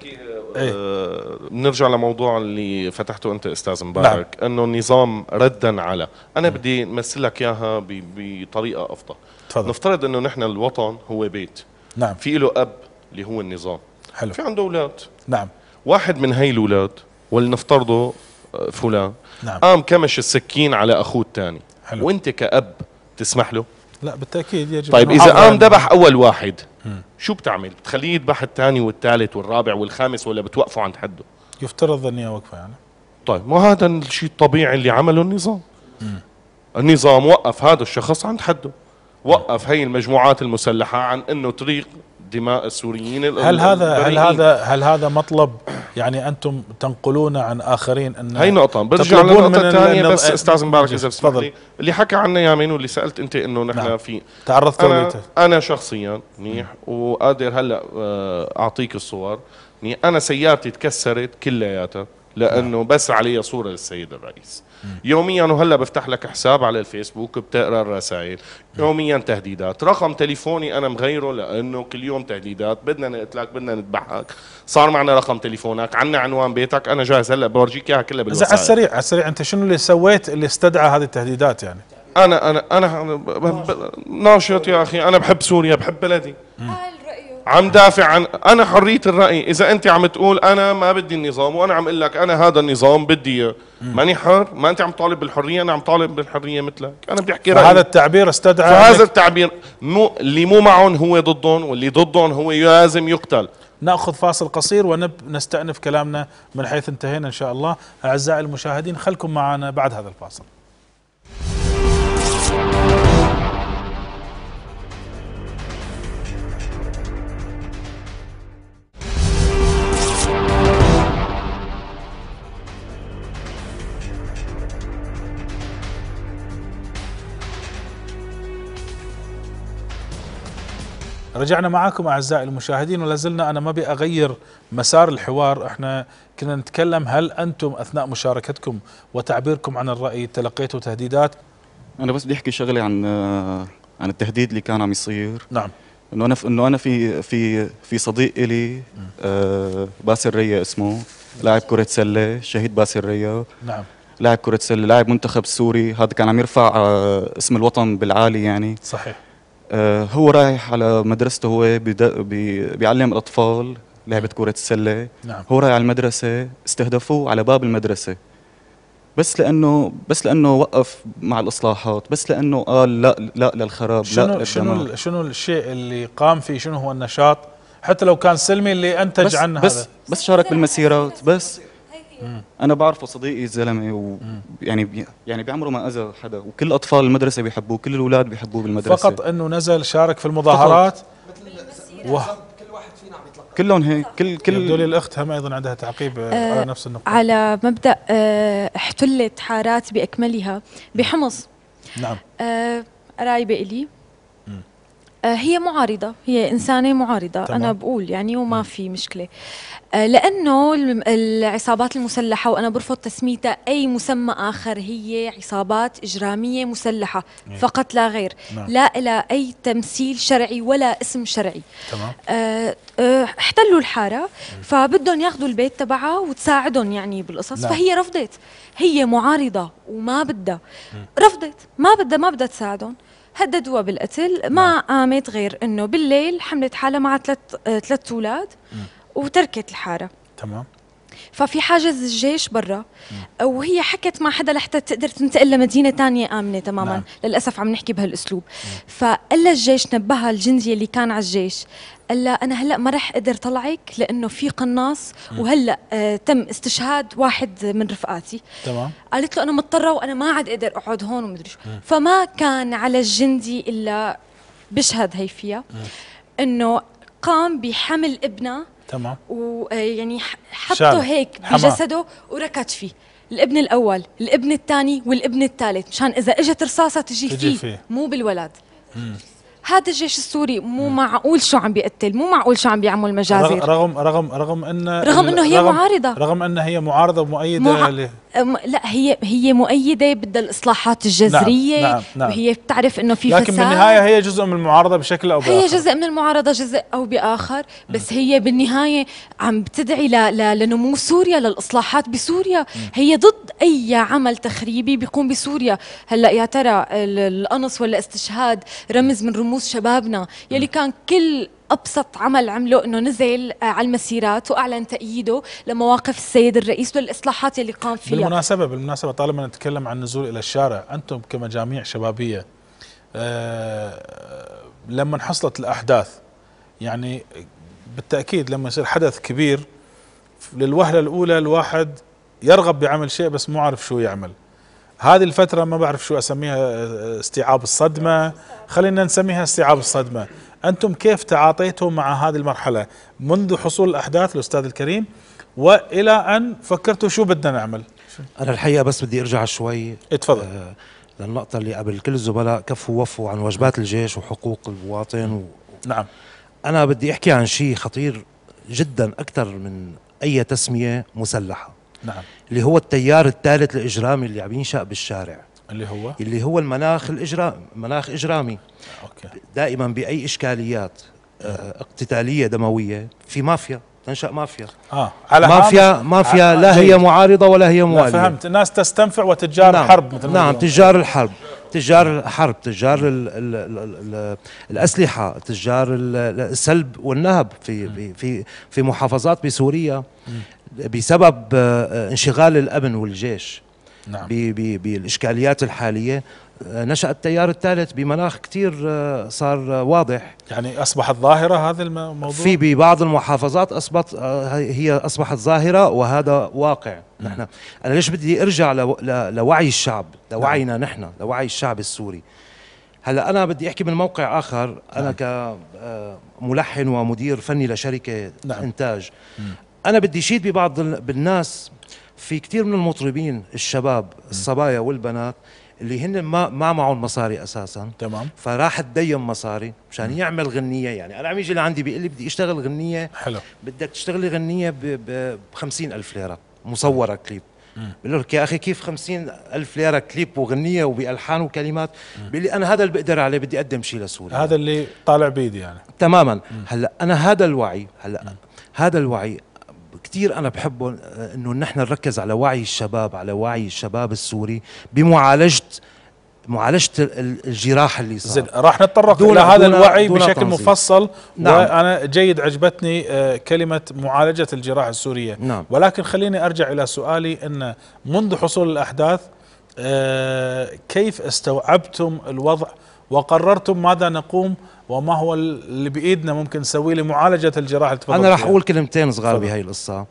بنرجع أه، إيه؟ لموضوع اللي فتحته انت استاذ نعم. مبارك نعم. انه النظام ردا على انا بدي امثل لك اياها بطريقه افضل تفضل. نفترض انه نحن الوطن هو بيت نعم في له اب اللي هو النظام حلو في عنده اولاد نعم واحد من هاي الاولاد ولنفترضه فلان نعم. قام كمش السكين على اخوه الثاني وانت كاب تسمح له لا بالتاكيد يجب طيب اذا قام يعني. ذبح اول واحد م. شو بتعمل بتخليه يذبح الثاني والثالث والرابع والخامس ولا بتوقفه عند حده يفترض اني اوقفه يعني طيب ما هذا الشيء الطبيعي اللي عمله النظام م. النظام وقف هذا الشخص عند حده وقف هي المجموعات المسلحه عن انه طريق دماء السوريين هل هذا هل هذا هل هذا مطلب يعني انتم تنقلون عن اخرين ان هي نقطه برجع للنقطه الثانيه بس استاذ مبارك اذا تفضل اللي حكى عنه يا مينو اللي سالت انت انه نحن نعم. في تعرضت انا انا شخصيا منيح وقادر هلا آه، اعطيك الصور انا سيارتي تكسرت كلياتها لانه نعم. بس عليها صوره للسيد الرئيس يوميا وهلا بفتح لك حساب على الفيسبوك بتقرا الرسائل يوميا تهديدات رقم تليفوني انا مغيره لانه كل يوم تهديدات بدنا نقتلك بدنا نذبحك صار معنا رقم تليفونك عنا عنوان بيتك انا جاهز هلا بورجيك اياها كلها بالوسائل على السريع على السريع انت شنو اللي سويت اللي استدعى هذه التهديدات يعني انا انا انا ناشط يا اخي انا بحب سوريا بحب بلدي عم دافع عن انا حريه الراي اذا انت عم تقول انا ما بدي النظام وانا عم اقول لك انا هذا النظام بدي اياه ماني حر ما انت عم طالب بالحريه انا عم طالب بالحريه مثلك انا بدي احكي رايي هذا التعبير استدعى فهذا التعبير مو اللي مو معهم هو ضدهم واللي ضدهم هو لازم يقتل ناخذ فاصل قصير ونستأنف كلامنا من حيث انتهينا ان شاء الله اعزائي المشاهدين خلكم معنا بعد هذا الفاصل رجعنا معاكم أعزائي المشاهدين ولازلنا أنا ما بأغير مسار الحوار احنا كنا نتكلم هل أنتم أثناء مشاركتكم وتعبيركم عن الرأي تلقيتوا تهديدات أنا بس بدي أحكي شغلة عن عن التهديد اللي كان عم يصير نعم انه انا انه انا في في في صديق الي آه باسل ريا اسمه لاعب كره سله شهيد باسل ريا نعم لاعب كره سله لاعب منتخب سوري هذا كان عم يرفع آه اسم الوطن بالعالي يعني صحيح آه، هو رايح على مدرسته هو بيعلم الاطفال لعبه كره السله نعم. هو رايح على المدرسه استهدفوه على باب المدرسه بس لانه بس لانه وقف مع الاصلاحات بس لانه قال لا لا للخراب شنو لا شنو شنو الشيء اللي قام فيه شنو هو النشاط حتى لو كان سلمي اللي انتج بس بس بس شارك بالمسيرات بس انا بعرفه صديقي الزلمه ويعني بي يعني بعمره ما اذى حدا وكل اطفال المدرسه بيحبوه كل الاولاد بيحبوه بالمدرسه فقط انه نزل شارك في المظاهرات و... كلهم هيك كل كل يبدو لي الاخت هم ايضا عندها تعقيب آه،, آه على نفس النقطه على مبدا آه احتلت حارات باكملها بحمص نعم آه قرايبه الي آه، هي معارضة هي إنسانة معارضة تمام. أنا بقول يعني وما في مشكلة آه، لأنه العصابات المسلحة وأنا برفض تسميتها أي مسمى آخر هي عصابات إجرامية مسلحة فقط لا غير نعم. لا إلى أي تمثيل شرعي ولا اسم شرعي تمام. آه، احتلوا الحارة فبدهم ياخذوا البيت تبعها وتساعدهم يعني بالقصص نعم. فهي رفضت هي معارضة وما بدها رفضت ما بدها ما بدها تساعدهم هددوها بالقتل نعم. ما قامت غير انه بالليل حملت حالها مع ثلاث ثلاث اولاد وتركت الحاره تمام ففي حاجز الجيش برا وهي حكت مع حدا لحتى تقدر تنتقل لمدينه ثانيه امنه تماما نعم. للاسف عم نحكي بهالاسلوب فقال الجيش نبهها الجندي اللي كان على الجيش قال لها انا هلا ما راح اقدر طلعك لانه في قناص وهلا آه، تم استشهاد واحد من رفقاتي تمام قالت له انا مضطره وانا ما عاد اقدر اقعد هون ومدري شو فما كان على الجندي الا بشهد هي فيها انه قام بحمل ابنه تمام ويعني آه، حطه هيك بجسده وركت فيه الابن الاول الابن الثاني والابن الثالث مشان اذا اجت رصاصه تجي, تجي فيه, فيه مو بالولد مم. هذا الجيش السوري مو معقول شو عم بيقتل مو معقول شو عم بيعمل مجازر رغم رغم رغم ان رغم انه هي رغم معارضه رغم ان هي معارضه ومؤيده مع... له لا هي هي مؤيده بدها الاصلاحات الجذريه نعم. نعم. نعم. وهي بتعرف انه في لكن فساد بالنهايه هي جزء من المعارضه بشكل او باخر هي جزء من المعارضه جزء او باخر بس هي بالنهايه عم بتدعي ل... ل... لنمو سوريا للاصلاحات بسوريا هي ضد اي عمل تخريبي بيقوم بسوريا هلا يا ترى القنص ولا استشهاد رمز من رموز شبابنا يلي كان كل ابسط عمل عمله انه نزل آه، على المسيرات واعلن تأييده لمواقف السيد الرئيس للاصلاحات اللي قام فيها بالمناسبه بالمناسبه طالما نتكلم عن النزول الى الشارع انتم كمجاميع شبابيه أه لما حصلت الاحداث يعني بالتاكيد لما يصير حدث كبير للوهله الاولى الواحد يرغب بعمل شيء بس مو عارف شو يعمل هذه الفترة ما بعرف شو أسميها آه، استيعاب الصدمة خلينا نسميها استيعاب الصدمة أنتم كيف تعاطيتوا مع هذه المرحلة منذ حصول الأحداث الأستاذ الكريم وإلى أن فكرتوا شو بدنا نعمل أنا الحقيقة بس بدي أرجع شوي اتفضل آه للنقطة اللي قبل كل الزملاء كفوا وفوا عن واجبات الجيش وحقوق المواطن و... نعم أنا بدي أحكي عن شيء خطير جدا أكثر من أي تسمية مسلحة نعم اللي هو التيار الثالث الإجرامي اللي عم ينشأ بالشارع اللي هو اللي هو المناخ الاجرام مناخ اجرامي آه، أوكي. دائما باي اشكاليات آه، اقتتاليه دمويه في مافيا تنشا مافيا اه على مافيا مافيا على آه، لا هي إيه. معارضه ولا هي مواليه فهمت الناس تستنفع وتجار نعم الحرب مثل نعم تجار الحرب تجار الحرب تجار الـ الـ الـ الاسلحه تجار السلب والنهب في في في محافظات بسوريا بسبب انشغال الامن والجيش نعم. بالإشكاليات الحالية آه، نشأ التيار الثالث بمناخ كثير آه، صار آه، واضح يعني أصبحت ظاهرة هذا الموضوع؟ في ببعض المحافظات أصبحت هي أصبحت ظاهرة وهذا واقع نعم. نحن أنا ليش بدي أرجع لوعي الشعب نعم. لوعينا نعم. نحن لوعي الشعب السوري هلا أنا بدي أحكي من موقع آخر أنا نعم. كملحن ومدير فني لشركة نعم. إنتاج نعم. أنا بدي شيد ببعض بالناس في كثير من المطربين الشباب الصبايا والبنات اللي هن ما ما معهم مصاري اساسا تمام فراح تدين مصاري مشان يعمل غنيه يعني انا عم يجي لعندي بيقول لي بدي اشتغل غنيه حلو بدك تشتغلي غنيه ب 50000 ليره مصوره كليب بقول لك يا اخي كيف خمسين ألف ليره كليب وغنيه وبالحان وكلمات بيقول لي انا هذا اللي بقدر عليه بدي اقدم شيء لسوريا هذا اللي طالع بايدي يعني تماما هلا انا هذا الوعي هلا هذا الوعي كثير انا بحبه انه نحن نركز على وعي الشباب على وعي الشباب السوري بمعالجه معالجه الجراح اللي صار زين راح نتطرق الى هذا الوعي دون بشكل تنزيل. مفصل نعم. وانا جيد عجبتني آه، كلمه معالجه الجراح السوريه نعم. ولكن خليني ارجع الى سؤالي ان منذ حصول الاحداث آه، كيف استوعبتم الوضع وقررتم ماذا نقوم وما هو اللي بايدنا ممكن نسويه لمعالجه الجراحه اللي انا راح اقول كلمتين صغار بهي القصه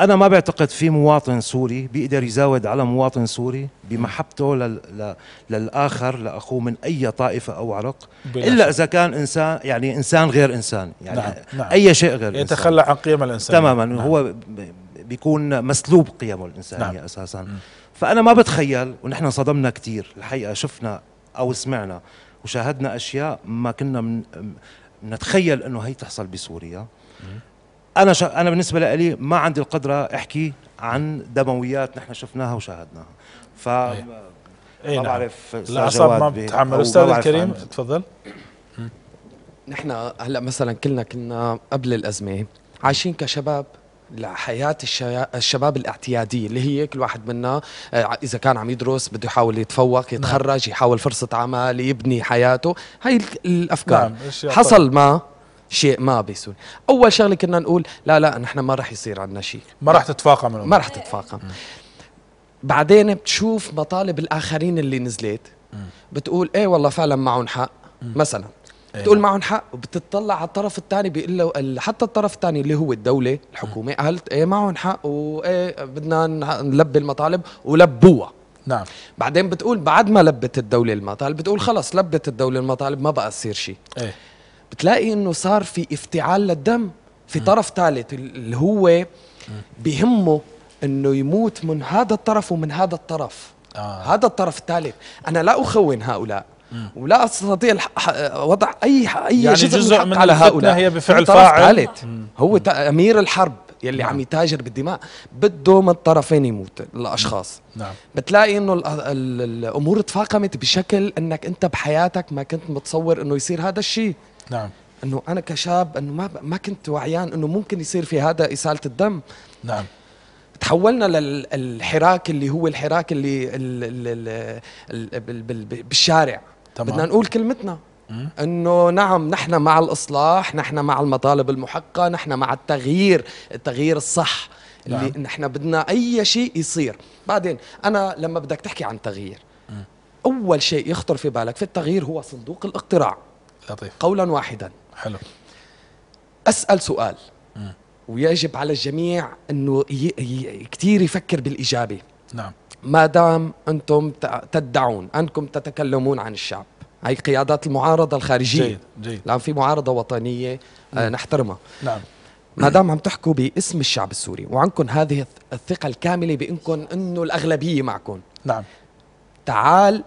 انا ما بعتقد في مواطن سوري بيقدر يزاود على مواطن سوري بمحبته لل... للاخر لاخوه من اي طائفه او عرق الا اذا كان انسان يعني انسان غير انسان يعني نعم. نعم. اي شيء غير يتخلى عن قيم الانسان تماما نعم. هو بيكون مسلوب قيمه الانسانيه نعم. اساسا فانا ما بتخيل ونحن صدمنا كثير الحقيقه شفنا او سمعنا وشاهدنا اشياء ما كنا من نتخيل انه هي تحصل بسوريا انا شا... انا بالنسبه لي ما عندي القدره احكي عن دمويات نحن شفناها وشاهدناها ف أيه. ما نعم. بعرف الاعصاب ما بتتحمل استاذ الكريم تفضل نحن هلا مثلا كلنا كنا قبل الازمه عايشين كشباب لحياة الشباب الاعتيادية اللي هي كل واحد منا آه، إذا كان عم يدرس بده يحاول يتفوق نعم. يتخرج يحاول فرصة عمل يبني حياته هاي الأفكار نعم. حصل ما شيء ما بيسوي أول شغلة كنا نقول لا لا نحن ما رح يصير عندنا شيء ما رح تتفاقم ما رح تتفاقم بعدين بتشوف مطالب الآخرين اللي نزلت بتقول إيه والله فعلا معهم حق مثلا بتقول معهم حق وبتطلع على الطرف الثاني بيقول له حتى الطرف الثاني اللي هو الدوله الحكومه نعم. قالت ايه معهم حق وايه بدنا نلبي المطالب ولبوها نعم بعدين بتقول بعد ما لبت الدوله المطالب بتقول نعم. خلص لبت الدوله المطالب ما بقى يصير شيء ايه بتلاقي انه صار في افتعال للدم في نعم. طرف ثالث اللي هو بهمه انه يموت من هذا الطرف ومن هذا الطرف آه. هذا الطرف الثالث انا لا اخون هؤلاء ولا استطيع وضع اي اي يعني جزء, جزء من على هؤلاء هي بفعل فاعل هو امير الحرب يلي نعم. عم يتاجر بالدماء بده من الطرفين يموت الاشخاص نعم. بتلاقي انه الامور تفاقمت بشكل انك انت بحياتك ما كنت متصور انه يصير هذا الشيء نعم انه انا كشاب انه ما ما كنت وعيان انه ممكن يصير في هذا اساله الدم نعم تحولنا للحراك اللي هو الحراك اللي بالشارع تمام. بدنا نقول كلمتنا انه نعم نحن مع الاصلاح نحن مع المطالب المحقه نحن مع التغيير التغيير الصح اللي نعم. نحن بدنا اي شيء يصير بعدين انا لما بدك تحكي عن تغيير اول شيء يخطر في بالك في التغيير هو صندوق الاقتراع لطيف قولا واحدا حلو اسال سؤال م. ويجب على الجميع انه كثير يفكر بالاجابه نعم ما دام أنتم تدعون أنكم تتكلمون عن الشعب هي قيادات المعارضة الخارجية جيد جيد لأن في معارضة وطنية آه نحترمها نعم ما دام عم تحكوا باسم الشعب السوري وعندكم هذه الثقة الكاملة بأنكم أنه الأغلبية معكم نعم تعال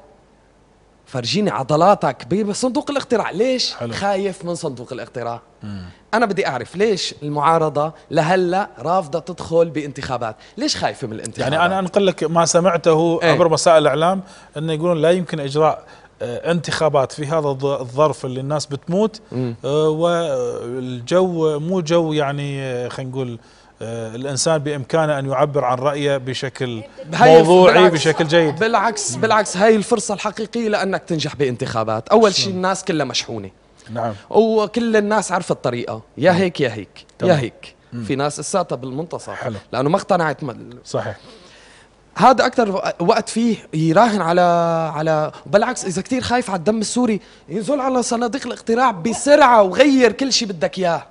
فرجيني عضلاتك بصندوق الاقتراع ليش حلو. خايف من صندوق الاقتراع مم. انا بدي اعرف ليش المعارضه لهلا رافضه تدخل بانتخابات ليش خايفه من الانتخابات يعني انا انقل لك ما سمعته ايه؟ عبر وسائل الاعلام انه يقولون لا يمكن اجراء آه، انتخابات في هذا الظرف اللي الناس بتموت مم. آه، والجو مو جو يعني آه، خلينا نقول آه، الانسان بامكانه ان يعبر عن رايه بشكل موضوعي بشكل جيد بالعكس بالعكس هاي الفرصه الحقيقيه لانك تنجح بانتخابات اول شيء الناس كلها مشحونه نعم وكل الناس عرفت الطريقه يا هيك يا هيك طبعا. يا هيك مم. في ناس لساتها بالمنتصف حلو. لانه ما اقتنعت مل. صحيح هذا اكثر وقت فيه يراهن على على بالعكس اذا كثير خايف على الدم السوري ينزل على صناديق الاقتراع بسرعه وغير كل شيء بدك اياه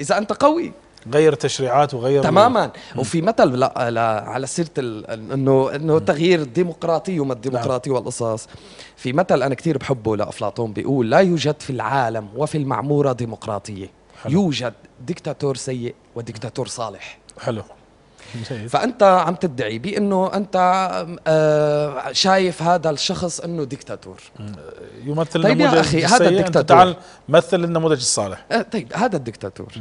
اذا انت قوي غير تشريعات وغير تماما م. وفي مثل لا, لا على سيره انه انه تغيير الديمقراطيه وما الديمقراطيه نعم. والقصص في مثل انا كثير بحبه لافلاطون بيقول لا يوجد في العالم وفي المعموره ديمقراطيه حلو. يوجد دكتاتور سيء ودكتاتور صالح حلو فانت عم تدعي بانه انت آه، شايف هذا الشخص انه دكتاتور يمثل طيب النموذج يا اخي هذا الدكتاتور تعال مثل النموذج الصالح آه، طيب هذا الدكتاتور م.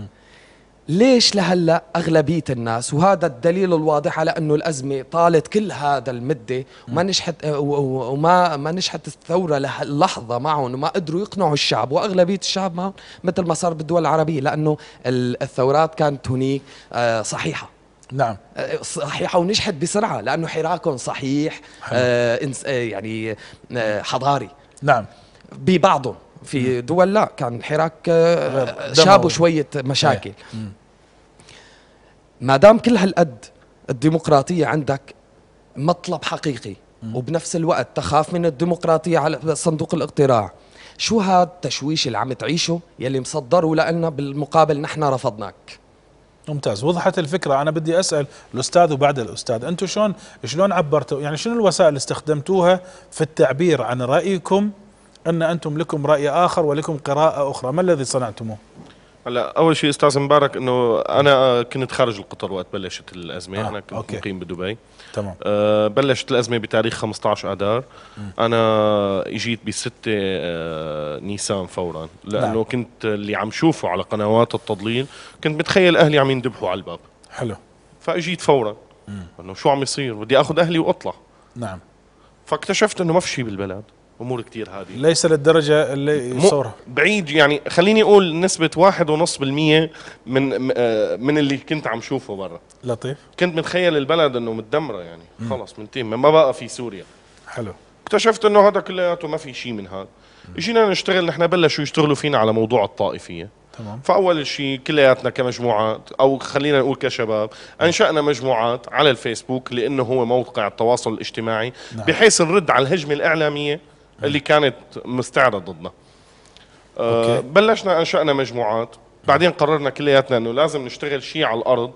ليش لهلا اغلبيه الناس وهذا الدليل الواضح على انه الازمه طالت كل هذا المده وما نجحت آه، وما ما نجحت الثوره لحظه معهم وما قدروا يقنعوا الشعب واغلبيه الشعب معهم مثل ما صار بالدول العربيه لانه الثورات كانت هنيك آه، صحيحه نعم آه، صحيحة ونجحت بسرعة لأنه حراكهم صحيح آه يعني آه حضاري نعم ببعضهم في دول لا كان آه شابوا شوية مشاكل إيه. ما دام كل هالقد الديمقراطيه عندك مطلب حقيقي وبنفس الوقت تخاف من الديمقراطيه على صندوق الاقتراع شو هاد التشويش اللي عم تعيشه يلي مصدره لنا بالمقابل نحن رفضناك ممتاز وضحت الفكرة أنا بدي أسأل الأستاذ وبعد الأستاذ أنتم شلون شلون عبرتوا يعني شنو الوسائل اللي استخدمتوها في التعبير عن رأيكم أن أنتم لكم رأي آخر ولكم قراءة أخرى ما الذي صنعتموه هلا اول شيء استاذ مبارك انه انا كنت خارج القطر وقت بلشت الازمه آه. انا كنت أوكي. مقيم بدبي تمام آه بلشت الازمه بتاريخ 15 اذار م. انا اجيت ب 6 آه نيسان فورا لانه نعم. كنت اللي عم شوفه على قنوات التضليل كنت متخيل اهلي عم يندبحوا على الباب حلو فاجيت فورا انه شو عم يصير بدي اخذ اهلي واطلع نعم فاكتشفت انه ما في شيء بالبلد امور كثير هذه ليس للدرجه اللي يصورها بعيد يعني خليني اقول نسبه واحد ونص بالمية من من اللي كنت عم شوفه برا لطيف كنت متخيل البلد انه متدمره يعني خلص منتهي ما بقى في سوريا حلو اكتشفت انه هذا كلياته ما في شيء من هذا اجينا نشتغل نحن بلشوا يشتغلوا فينا على موضوع الطائفيه تمام فاول شيء كلياتنا كمجموعات او خلينا نقول كشباب انشانا مجموعات على الفيسبوك لانه هو موقع التواصل الاجتماعي نعم. بحيث نرد على الهجمه الاعلاميه اللي كانت مستعره ضدنا آه، أوكي. بلشنا انشانا مجموعات بعدين قررنا كلياتنا انه لازم نشتغل شيء على الارض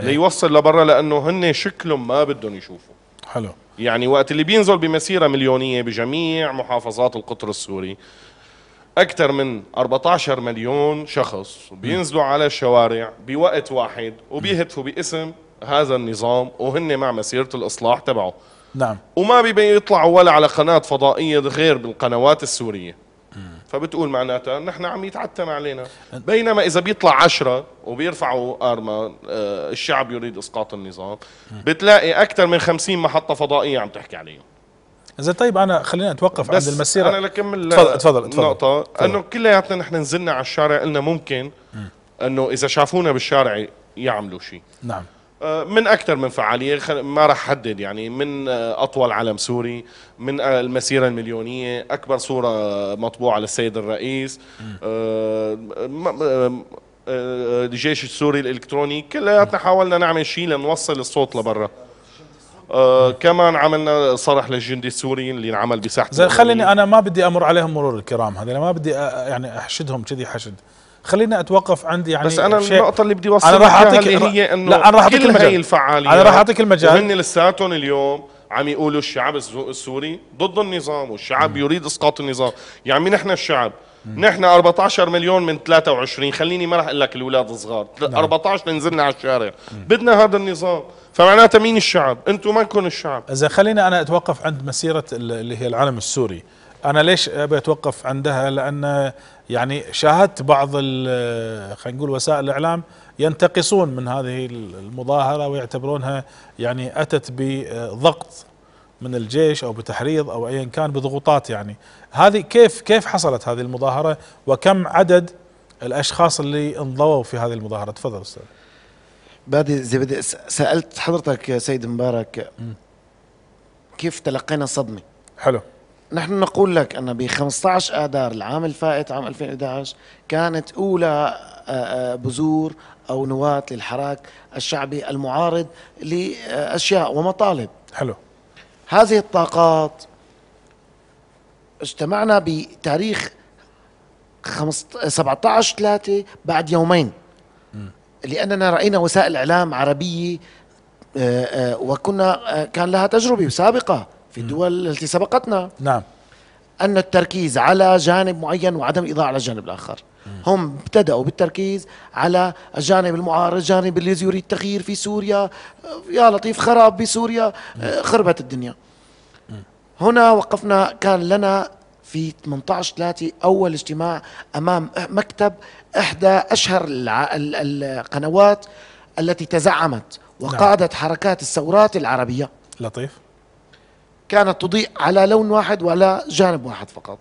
أيه. ليوصل لبرا لانه هن شكلهم ما بدهم يشوفوا حلو يعني وقت اللي بينزل بمسيره مليونيه بجميع محافظات القطر السوري اكثر من 14 مليون شخص بينزلوا على الشوارع بوقت واحد وبيهتفوا باسم هذا النظام وهن مع مسيره الاصلاح تبعه نعم وما بيبين يطلعوا ولا على قناة فضائية غير بالقنوات السورية فبتقول معناتها نحن عم يتعتم علينا بينما اذا بيطلع عشرة وبيرفعوا ارما آه، الشعب يريد اسقاط النظام بتلاقي اكثر من خمسين محطه فضائيه عم تحكي عليهم اذا طيب انا خلينا نتوقف عند المسيره انا لكمل تفضل تفضل نقطة تفضل. انه كلياتنا نحن نزلنا على الشارع قلنا ممكن انه اذا شافونا بالشارع يعملوا شيء نعم آه، من اكثر من فعاليه ما راح احدد يعني من آه، اطول علم سوري من آه، المسيره المليونيه اكبر صوره مطبوعه للسيد الرئيس الجيش السوري الالكتروني كلياتنا حاولنا نعمل شيء لنوصل الصوت لبرا آه كمان عملنا صرح للجندي السوري اللي انعمل بساحه زين خليني انا ما بدي امر عليهم مرور الكرام هذول ما بدي يعني احشدهم كذي حشد خلينا اتوقف عند يعني بس انا شيء النقطه اللي بدي اوصلها انا راح اعطيك هي انه لا انا راح اعطيك هي الفعاليه انا راح اعطيك المجال هن لساتهم اليوم عم يقولوا الشعب السوري ضد النظام والشعب م. يريد اسقاط النظام يا يعني عمي نحن الشعب م. نحن 14 مليون من 23 خليني ما راح اقول لك الاولاد الصغار 14 نعم. نزلنا على الشارع م. بدنا هذا النظام فمعناتها مين الشعب انتم ما كن الشعب اذا خلينا انا اتوقف عند مسيره اللي هي العالم السوري انا ليش ابي اتوقف عندها لان يعني شاهدت بعض خلينا نقول وسائل الاعلام ينتقصون من هذه المظاهره ويعتبرونها يعني اتت بضغط من الجيش او بتحريض او ايا كان بضغوطات يعني هذه كيف كيف حصلت هذه المظاهره وكم عدد الاشخاص اللي انضووا في هذه المظاهره تفضل استاذ بادي بدي سالت حضرتك يا سيد مبارك كيف تلقينا الصدمه حلو نحن نقول لك أن ب 15 آذار العام الفائت عام 2011 كانت أولى آه، آه، بذور أو نواة للحراك الشعبي المعارض لأشياء ومطالب حلو هذه الطاقات اجتمعنا بتاريخ 17 3 بعد يومين لأننا رأينا وسائل إعلام عربية آه، وكنا كان لها تجربة سابقة في الدول التي سبقتنا نعم أن التركيز على جانب معين وعدم إضاءة على الجانب الآخر هم ابتدأوا بالتركيز على الجانب المعارض الجانب اللي يريد تغيير في سوريا يا لطيف خراب بسوريا خربت الدنيا هنا وقفنا كان لنا في 18 3 أول اجتماع أمام مكتب إحدى أشهر القنوات التي تزعمت نعم. وقادت حركات الثورات العربية لطيف كانت تضيء على لون واحد وعلى جانب واحد فقط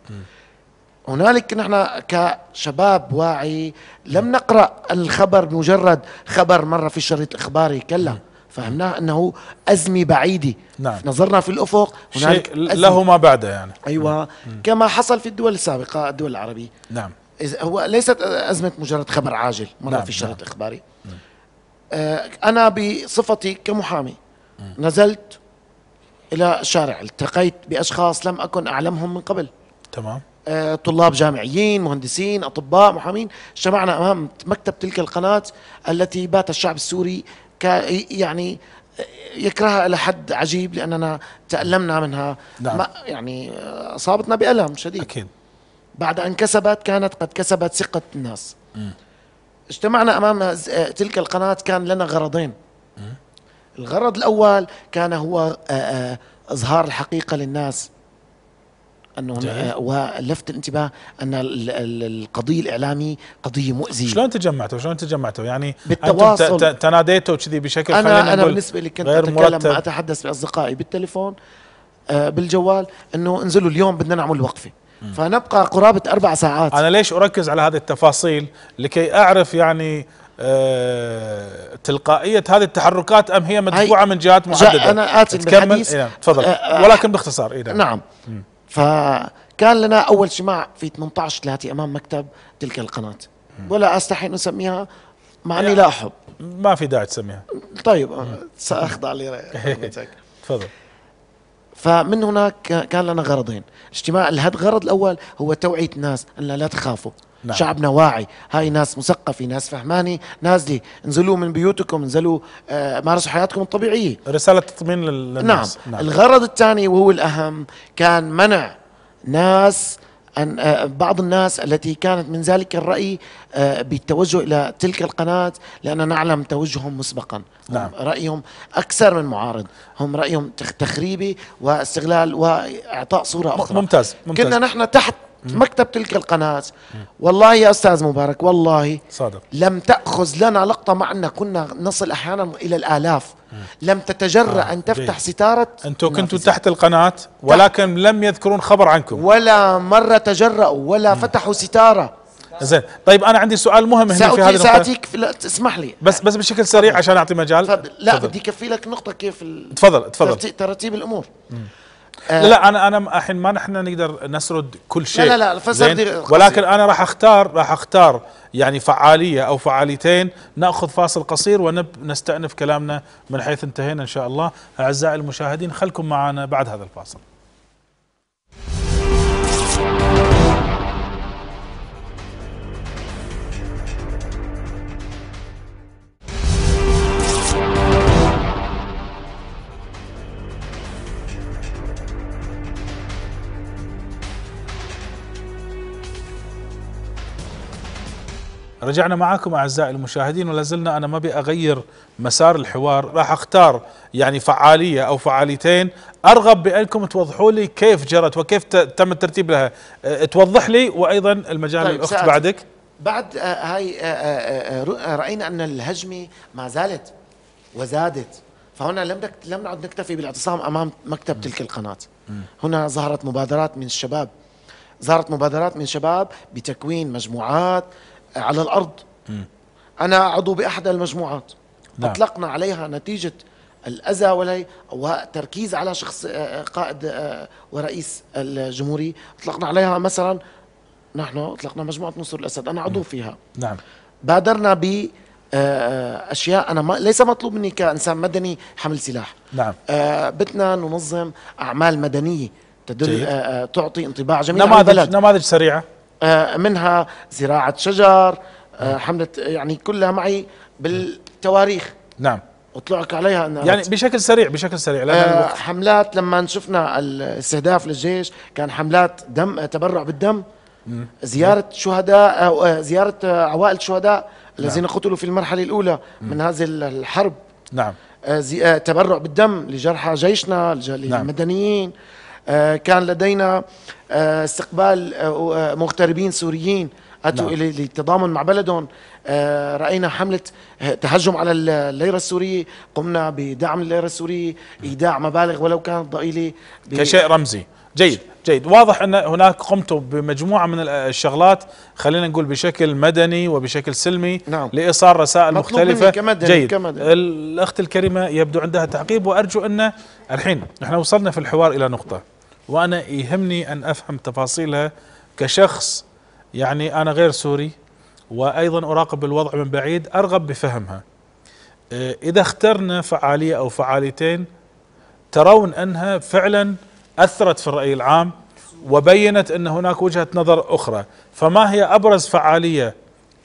هنالك نحن كشباب واعي لم نقرا الخبر مجرد خبر مره في الشريط الاخباري كلا فهمناه انه ازمه بعيده نعم. نظرنا في الافق هنالك شيء له ما بعده يعني ايوه مم. كما حصل في الدول السابقه الدول العربيه نعم هو ليست ازمه مجرد خبر عاجل مره نعم. في نعم. الشريط الاخباري نعم. آه انا بصفتي كمحامي مم. نزلت إلى الشارع التقيت بأشخاص لم أكن أعلمهم من قبل تمام آه، طلاب جامعيين مهندسين أطباء محامين اجتمعنا أمام مكتب تلك القناة التي بات الشعب السوري يعني آه، يكرهها الى حد عجيب لاننا تالمنا منها نعم. يعني آه، اصابتنا بالم شديد اكيد بعد ان كسبت كانت قد كسبت ثقه الناس م. اجتمعنا امام تلك القناه كان لنا غرضين الغرض الأول كان هو آه، آه، إظهار الحقيقة للناس انه آه، ولفت الانتباه ان القضيه الاعلامي قضيه مؤذيه شلون تجمعتوا شلون تجمعتوا يعني بالتواصل تناديتوا كذي بشكل انا انا بالنسبه لي كنت اتكلم مرتب. اتحدث باصدقائي بالتليفون بالجوال انه انزلوا اليوم بدنا نعمل وقفه فنبقى قرابه اربع ساعات انا ليش اركز على هذه التفاصيل لكي اعرف يعني آه، تلقائيه هذه التحركات ام هي مدفوعه من جهات محدده؟ انا اتي بالحديث إيه نعم، تفضل آه،, أه ولكن باختصار إيه نعم, نعم. فكان لنا اول اجتماع في 18 3 امام مكتب تلك القناه ولا استحي ان اسميها مع اني يعني لا احب ما في داعي تسميها طيب ساخضع لرأيك تفضل فمن هناك كان لنا غرضين اجتماع الهد غرض الاول هو توعيه الناس ان لا تخافوا نعم. شعبنا واعي هاي ناس مثقفة ناس فهمانة ناس دي انزلوا من بيوتكم انزلوا آه مارسوا حياتكم الطبيعية رسالة تطمين للناس نعم, نعم. الغرض الثاني وهو الأهم كان منع ناس أن آه، بعض الناس التي كانت من ذلك الرأي آه، بالتوجه إلى تلك القناة لأننا نعلم توجههم مسبقا نعم. رأيهم أكثر من معارض هم رأيهم تخريبي واستغلال وإعطاء صورة أخرى ممتاز, ممتاز. كنا نحن تحت مكتب تلك القناة والله يا أستاذ مبارك والله صادق لم تأخذ لنا لقطة معنا كنا نصل أحيانا إلى الآلاف لم تتجرأ آه، أن تفتح ستارة أنتم كنتم تحت القناة ولكن لم يذكرون خبر عنكم ولا مرة تجرأوا ولا فتحوا ستارة زين طيب انا عندي سؤال مهم هنا في هذه ساعتيك لا اسمح لي بس بس بشكل سريع عشان اعطي مجال فضل. لا بدي كفي لك نقطه كيف تفضل تفضل ترتيب الامور مم. آه. لا انا انا الحين ما نحن نقدر نسرد كل شيء لا لا لا فسر ولكن انا راح اختار راح اختار يعني فعاليه او فعاليتين ناخذ فاصل قصير ونستأنف كلامنا من حيث انتهينا ان شاء الله اعزائي المشاهدين خلكم معنا بعد هذا الفاصل رجعنا معاكم أعزائي المشاهدين ولا زلنا أنا ما بأغير مسار الحوار راح أختار يعني فعالية أو فعاليتين أرغب بأنكم توضحوا لي كيف جرت وكيف تم الترتيب لها أه، توضح لي وأيضا المجال طيب الأخت بعدك بعد آه، هاي آه، رأينا أن الهجمة ما زالت وزادت فهنا لم لم نعد نكتفي بالاعتصام امام مكتب تلك القناه هنا ظهرت مبادرات من الشباب ظهرت مبادرات من شباب بتكوين مجموعات على الأرض أنا عضو بأحد المجموعات نعم. أطلقنا عليها نتيجة الأذى ولي وتركيز على شخص آه، آه، قائد آه، ورئيس الجمهورية أطلقنا عليها مثلا نحن أطلقنا مجموعة نصر الأسد أنا عضو فيها نعم بادرنا ب اشياء انا ما ليس مطلوب مني كانسان مدني حمل سلاح نعم آه بدنا ننظم اعمال مدنيه تدل آه تعطي انطباع جميل نماذج نماذج سريعه آه، منها زراعة شجر آه، نعم. حملة يعني كلها معي بالتواريخ نعم اطلعك عليها انها يعني بشكل سريع بشكل سريع لان آه حملات لما شفنا الاستهداف للجيش كان حملات دم آه، تبرع بالدم مم. زيارة شهداء زيارة عوائل شهداء نعم. الذين قتلوا في المرحلة الأولى مم. من هذه الحرب نعم آه تبرع بالدم لجرحى جيشنا لمدنيين نعم. آه، كان لدينا آه، استقبال آه، مغتربين سوريين اتوا نعم. للتضامن مع بلدهم راينا حمله تهجم على الليره السوريه قمنا بدعم الليره السوريه ايداع مبالغ ولو كانت ضئيله كشيء رمزي جيد جيد واضح ان هناك قمتم بمجموعه من الشغلات خلينا نقول بشكل مدني وبشكل سلمي نعم. لايصال رسائل مختلفه كمدني جيد كمدني. الاخت الكريمه يبدو عندها تعقيب وارجو ان الحين نحن وصلنا في الحوار الى نقطه وأنا يهمني أن أفهم تفاصيلها كشخص يعني أنا غير سوري وأيضا أراقب الوضع من بعيد أرغب بفهمها آه، إذا اخترنا فعالية أو فعاليتين ترون أنها فعلا أثرت في الرأي العام وبينت أن هناك وجهة نظر أخرى فما هي أبرز فعالية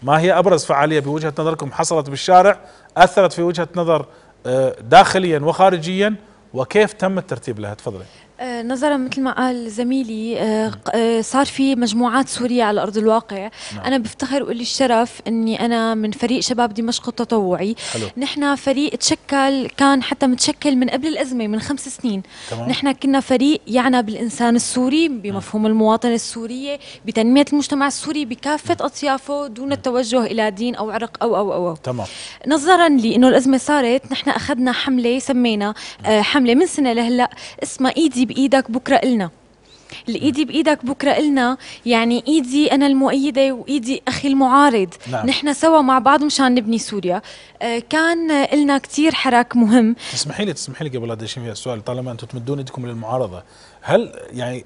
ما هي أبرز فعالية بوجهة نظركم حصلت بالشارع أثرت في وجهة نظر آه، داخليا وخارجيا وكيف تم الترتيب لها تفضلي آه، نظرا مثل ما قال زميلي آه، آه، صار في مجموعات سورية على أرض الواقع نعم. أنا بفتخر وإلي الشرف أني أنا من فريق شباب دمشق التطوعي حلو. نحن فريق تشكل كان حتى متشكل من قبل الأزمة من خمس سنين تمام. نحن كنا فريق يعنى بالإنسان السوري بمفهوم نعم. المواطنة السورية بتنمية المجتمع السوري بكافة أطيافه دون نعم. التوجه إلى دين أو عرق أو أو أو, أو. تمام. نظرا لأنه الأزمة صارت نحن أخذنا حملة سمينا نعم. حملة من سنة لهلأ اسمها إيدي بايدك بكره النا الايدي بايدك بكره النا يعني ايدي انا المؤيده وايدي اخي المعارض نعم. نحن سوا مع بعض مشان نبني سوريا آه كان النا كثير حراك مهم تسمحي لي تسمحي لي قبل هذا الشيء السؤال طالما انتم تمدون ايدكم للمعارضه هل يعني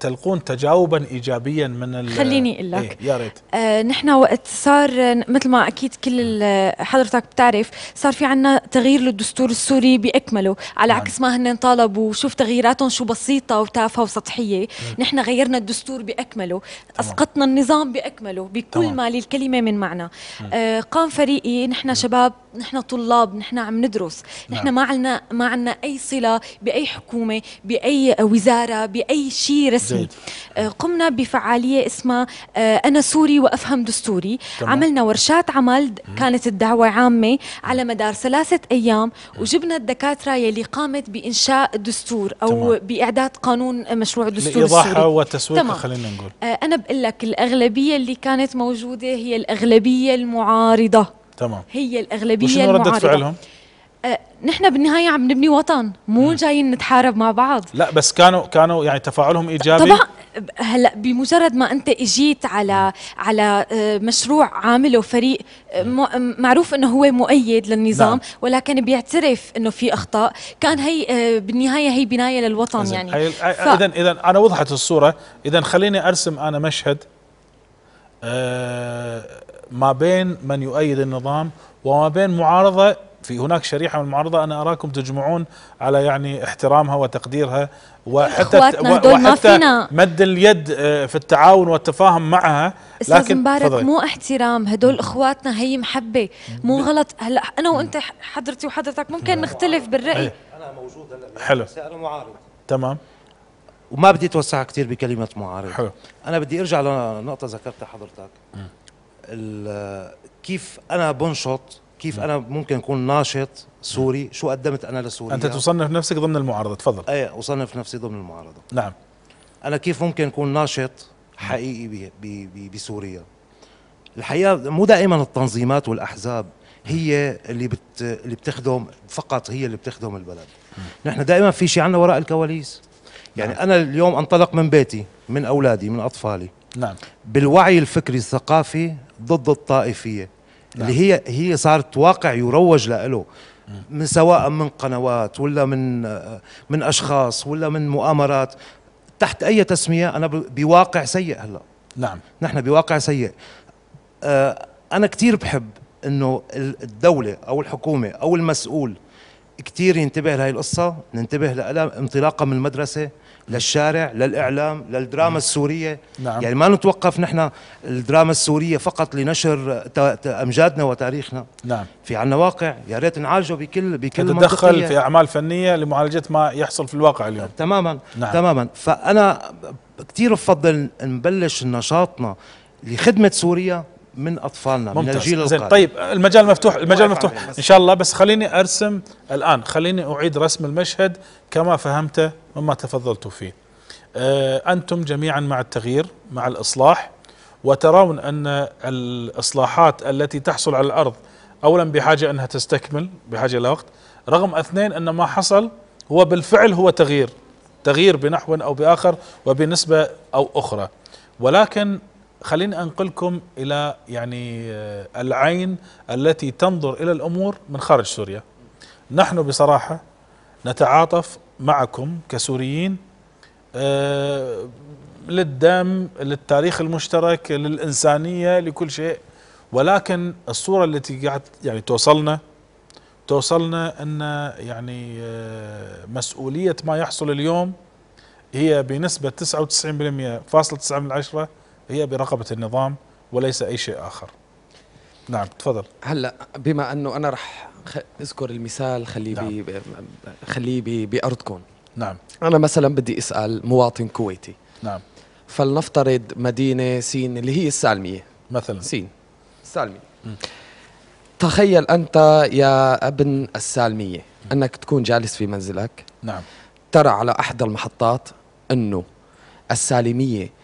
تلقون تجاوبا ايجابيا من خليني اقول لك إيه يا ريت آه نحن وقت صار مثل ما اكيد كل حضرتك بتعرف صار في عنا تغيير للدستور السوري باكمله على عكس نعم. ما هن طالبوا شوف تغييراتهم شو بسيطه وتافهه وسطحيه نحن غيرنا الدستور باكمله اسقطنا النظام باكمله بكل ما للكلمه من معنى آه قام فريقي نحن شباب نحن طلاب نحن عم ندرس نحن نعم. ما عندنا ما عندنا اي صله باي حكومه باي وزاره باي شيء رسمي جيد. آه، قمنا بفعاليه اسمها آه، انا سوري وافهم دستوري طبعا. عملنا ورشات عمل كانت الدعوه عامه على مدار ثلاثه ايام وجبنا الدكاتره يلي قامت بانشاء دستور او طبعا. باعداد قانون مشروع دستور السوري وتسويق خلينا نقول آه، انا بقول لك الاغلبيه اللي كانت موجوده هي الاغلبيه المعارضه تمام هي الاغلبيه وشنو رده فعلهم؟ أه، نحن بالنهايه عم نبني وطن مو جايين نتحارب مع بعض لا بس كانوا كانوا يعني تفاعلهم ايجابي طبعا هلا بمجرد ما انت اجيت على على أه، مشروع عامله فريق أه، معروف انه هو مؤيد للنظام نعم. ولكن بيعترف انه في اخطاء كان هي بالنهايه هي بنايه للوطن يعني ف... اذا اذا انا وضحت الصوره اذا خليني ارسم انا مشهد أه ما بين من يؤيد النظام وما بين معارضه في هناك شريحه من المعارضه انا اراكم تجمعون على يعني احترامها وتقديرها وحتى وحتى مد اليد آه، في التعاون والتفاهم معها لكن مبارك فضل. مو احترام هدول اخواتنا هي محبه مو غلط هلا انا وانت حضرتي وحضرتك ممكن نختلف بالراي انا موجود هلا حلو انا معارض تمام وما بدي اتوسع كثير بكلمه معارض حلو انا بدي ارجع لنقطه ذكرتها حضرتك كيف انا بنشط كيف انا ممكن اكون ناشط سوري شو قدمت انا لسوريا انت تصنف نفسك ضمن المعارضه تفضل ايه اصنف نفسي ضمن المعارضه نعم انا كيف ممكن اكون ناشط حقيقي بي بي بسوريا الحقيقه مو دائما التنظيمات والاحزاب هي اللي بت اللي بتخدم فقط هي اللي بتخدم البلد نحن دائما في شيء عنا وراء الكواليس يعني نعم. انا اليوم انطلق من بيتي من اولادي من اطفالي نعم بالوعي الفكري الثقافي ضد الطائفيه نعم. اللي هي هي صارت واقع يروج له من سواء من قنوات ولا من من اشخاص ولا من مؤامرات تحت اي تسميه انا بواقع سيء هلا نعم نحن بواقع سيء آه، انا كثير بحب انه الدوله او الحكومه او المسؤول كثير ينتبه لهي القصه ننتبه لها انطلاقا من المدرسه للشارع للإعلام للدراما نعم. السورية نعم. يعني ما نتوقف نحن الدراما السورية فقط لنشر أمجادنا وتاريخنا نعم. في عنا واقع يا ريت نعالجه بكل بكل تدخل في أعمال فنية لمعالجة ما يحصل في الواقع اليوم تماما نعم. تماما فأنا كثير بفضل نبلش نشاطنا لخدمة سوريا من اطفالنا ممتاز. من الجيل القادم طيب المجال مفتوح المجال مفتوح ان شاء الله بس خليني ارسم الان خليني اعيد رسم المشهد كما فهمته مما تفضلت فيه آه، انتم جميعا مع التغيير مع الاصلاح وترون ان الاصلاحات التي تحصل على الارض اولا بحاجه انها تستكمل بحاجه الى وقت رغم اثنين ان ما حصل هو بالفعل هو تغيير تغيير بنحو او باخر وبنسبه او اخرى ولكن خليني انقلكم الى يعني آه، العين التي تنظر الى الامور من خارج سوريا. نحن بصراحه نتعاطف معكم كسوريين آه، للدم للتاريخ المشترك للانسانيه لكل شيء ولكن الصوره التي قاعد يعني توصلنا توصلنا ان يعني آه، مسؤوليه ما يحصل اليوم هي بنسبه 99% فاصلة 9 من عشرة هي برقبة النظام وليس أي شيء آخر نعم تفضل هلا بما أنه أنا رح أذكر المثال خليه نعم. خليه بأرضكم نعم أنا مثلا بدي أسأل مواطن كويتي نعم فلنفترض مدينة سين اللي هي السالمية مثلا سين السالمية م. تخيل أنت يا ابن السالمية م. أنك تكون جالس في منزلك نعم ترى على أحد المحطات أنه السالمية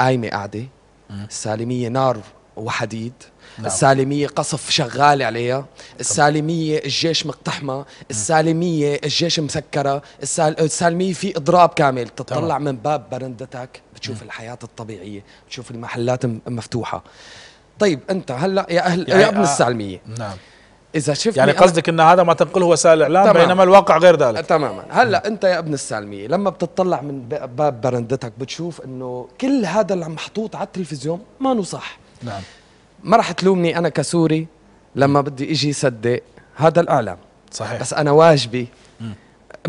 قايمه قاعده السالميه نار وحديد نعم. السالمية قصف شغال عليها السالمية الجيش مقتحمة السالمية الجيش مسكرة السال... السالمية في إضراب كامل تطلع من باب برندتك بتشوف م. الحياة الطبيعية بتشوف المحلات مفتوحة طيب أنت هلأ يا أهل يا, يعني يا ابن آه السالمية نعم اذا شفت يعني قصدك ان هذا ما تنقله وسائل الاعلام بينما الواقع غير ذلك أه، تماما هلا انت يا ابن السالميه لما بتطلع من باب برندتك بتشوف انه كل هذا اللي محطوط على التلفزيون ما صح نعم ما راح تلومني انا كسوري لما بدي اجي صدق هذا الاعلام صحيح بس انا واجبي أه،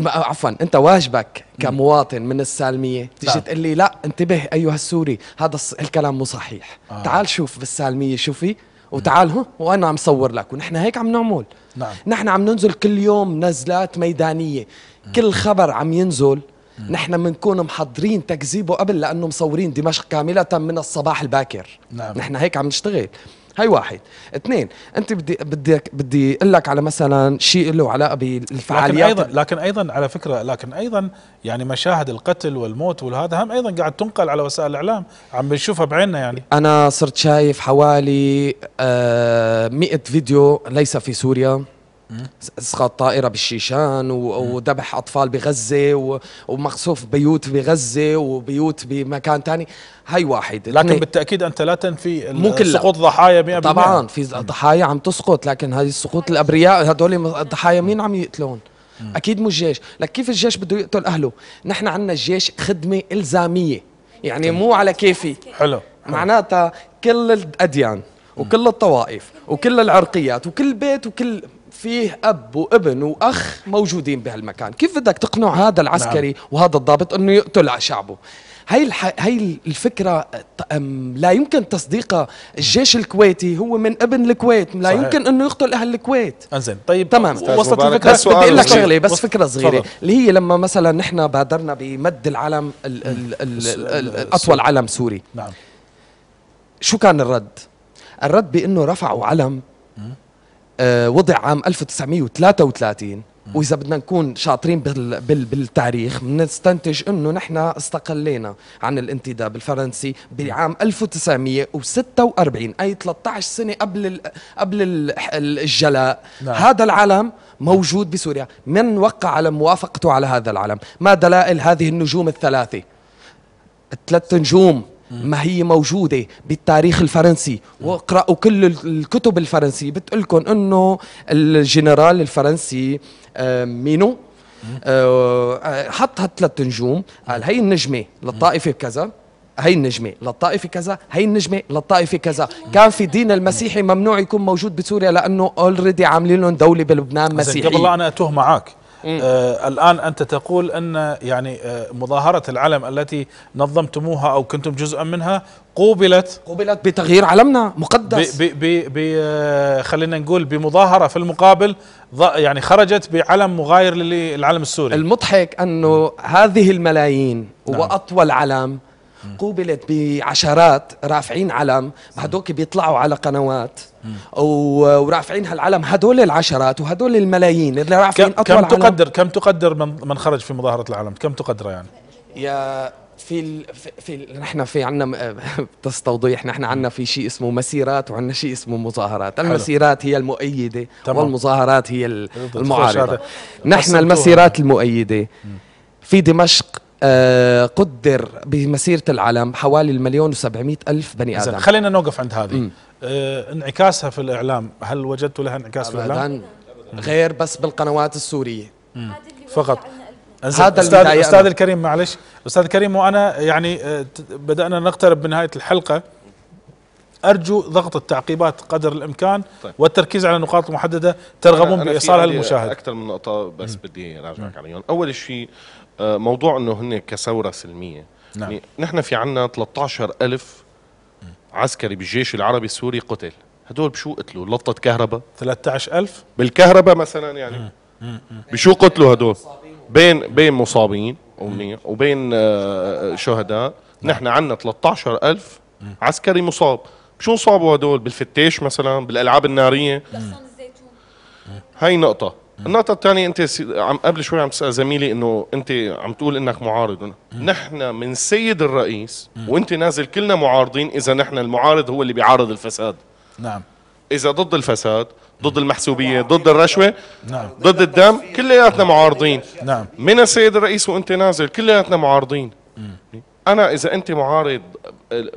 عفوا انت واجبك كمواطن من السالميه تيجي نعم. تقول لي لا انتبه ايها السوري هذا الكلام مو صحيح آه. تعال شوف بالسالميه شو في وتعال هون وانا عم صور لك ونحن هيك عم نعمل نعم. نحن عم ننزل كل يوم نزلات ميدانيه مم. كل خبر عم ينزل مم. نحن بنكون محضرين تكذيبه قبل لانه مصورين دمشق كامله من الصباح الباكر نعم. نحن هيك عم نشتغل هاي واحد اثنين انت بدي بدي بدي اقول لك على مثلا شيء له علاقه بالفعاليات لكن ايضا لكن ايضا على فكره لكن ايضا يعني مشاهد القتل والموت والهذا هم ايضا قاعد تنقل على وسائل الاعلام عم بنشوفها بعيننا يعني انا صرت شايف حوالي 100 آه فيديو ليس في سوريا اسقاط طائره بالشيشان وذبح اطفال بغزه ومقصوف بيوت بغزه وبيوت بمكان ثاني هاي واحد لكن بالتاكيد انت لا تنفي مو سقوط ضحايا 100% طبعا في ضحايا عم تسقط لكن هذه السقوط الابرياء هذول الضحايا مين عم يقتلون؟ اكيد مو الجيش، لك كيف الجيش بده يقتل اهله؟ نحن عندنا الجيش خدمه الزاميه يعني مو على كيفي حلو معناتها كل الاديان وكل الطوائف وكل العرقيات وكل بيت وكل فيه اب وابن واخ موجودين بهالمكان كيف بدك تقنع هذا نعم. العسكري نعم. وهذا الضابط انه يقتل على شعبه هاي الح... هاي الفكره لا يمكن تصديقها الجيش الكويتي هو من ابن الكويت لا صحيح. يمكن انه يقتل اهل الكويت انزين طيب تمام وصلت الفكره بس بدي اقول لك شغله بس فكره صغيره صدر. اللي هي لما مثلا نحن بادرنا بمد العلم ال... ال... ال... ال... آه، اطول علم سوري نعم شو كان الرد الرد بانه رفعوا علم آه، وضع عام 1933 واذا بدنا نكون شاطرين بال بال بالتاريخ بنستنتج انه نحن استقلينا عن الانتداب الفرنسي بعام 1946 اي 13 سنه قبل ال قبل ال الجلاء نعم. هذا العلم موجود بسوريا من وقع على موافقته على هذا العلم ما دلائل هذه النجوم الثلاثه الثلاث نجوم ما هي موجوده بالتاريخ الفرنسي واقراوا كل الكتب الفرنسيه بتقول لكم انه الجنرال الفرنسي آه، مينو آه، آه، حط هالثلاث نجوم قال هي النجمه للطائفه كذا هي النجمة للطائفة كذا هي النجمة للطائفة كذا كان في دين المسيحي ممنوع يكون موجود بسوريا لأنه اولريدي عاملين لهم دولة بلبنان مسيحية قبل الله أنا أتوه معك آه الآن أنت تقول أن يعني آه مظاهرة العلم التي نظمتموها أو كنتم جزءا منها قوبلت قوبلت بتغيير علمنا مقدس ب ب ب آه، خلينا نقول بمظاهرة في المقابل يعني خرجت بعلم مغاير للعلم السوري المضحك أنه هذه الملايين نعم. وأطول علم قوبلت بعشرات رافعين علم هدول بيطلعوا على قنوات ورافعين هالعلم هدول العشرات وهدول الملايين اللي رافعين كم اطول كم تقدر كم تقدر من من خرج في مظاهره العلم كم تقدره يعني يا في ال... في نحن في عندنا بس توضيح نحن عندنا في شيء اسمه مسيرات وعندنا شيء اسمه مظاهرات، المسيرات هي المؤيده تمام. والمظاهرات هي المعارضه. نحن المسيرات المؤيده في دمشق آه، قدر بمسيرة العالم حوالي المليون وسبعمائة ألف بني آدم خلينا نوقف عند هذه آه انعكاسها في الإعلام هل وجدت لها انعكاس في الإعلام؟ غير بس بالقنوات السورية فقط هذا أستاذ, أستاذ الكريم معلش أستاذ الكريم وأنا يعني آه، بدأنا نقترب من نهاية الحلقة أرجو ضغط التعقيبات قدر الإمكان طيب. والتركيز على النقاط المحددة ترغبون بإيصالها للمشاهد أكثر من نقطة بس م. بدي راجعك عليهم أول شيء آه، موضوع أنه هن كثورة سلمية نعم. يعني نحن في عنا 13 ألف عسكري بالجيش العربي السوري قتل هدول بشو قتلوا لطة كهرباء 13 ألف بالكهرباء مثلا يعني مم. بشو قتلوا هدول بين بين مصابين ومنيح وبين آه، آه، شهداء نعم. نحن عندنا ألف عسكري مصاب شو صابوا هدول بالفتيش مثلا بالالعاب الناريه هاي نقطه النقطة الثانية أنت عم قبل شوي عم تسأل زميلي إنه أنت عم تقول إنك معارض نحن من سيد الرئيس وأنت نازل كلنا معارضين إذا نحن المعارض هو اللي بيعارض الفساد نعم إذا ضد الفساد ضد المحسوبية ضد الرشوة نعم. ضد الدم كلياتنا معارضين نعم. من السيد الرئيس وأنت نازل كلياتنا معارضين أنا إذا أنت معارض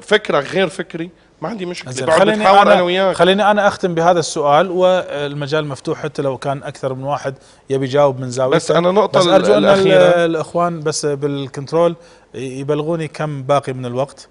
فكرك غير فكري ما عندي مشكله خليني انا, أنا وياك خليني انا اختم بهذا السؤال والمجال مفتوح حتى لو كان اكثر من واحد يبي يجاوب من زاويه بس انا نقطه بس ارجو ان الاخوان بس بالكنترول يبلغوني كم باقي من الوقت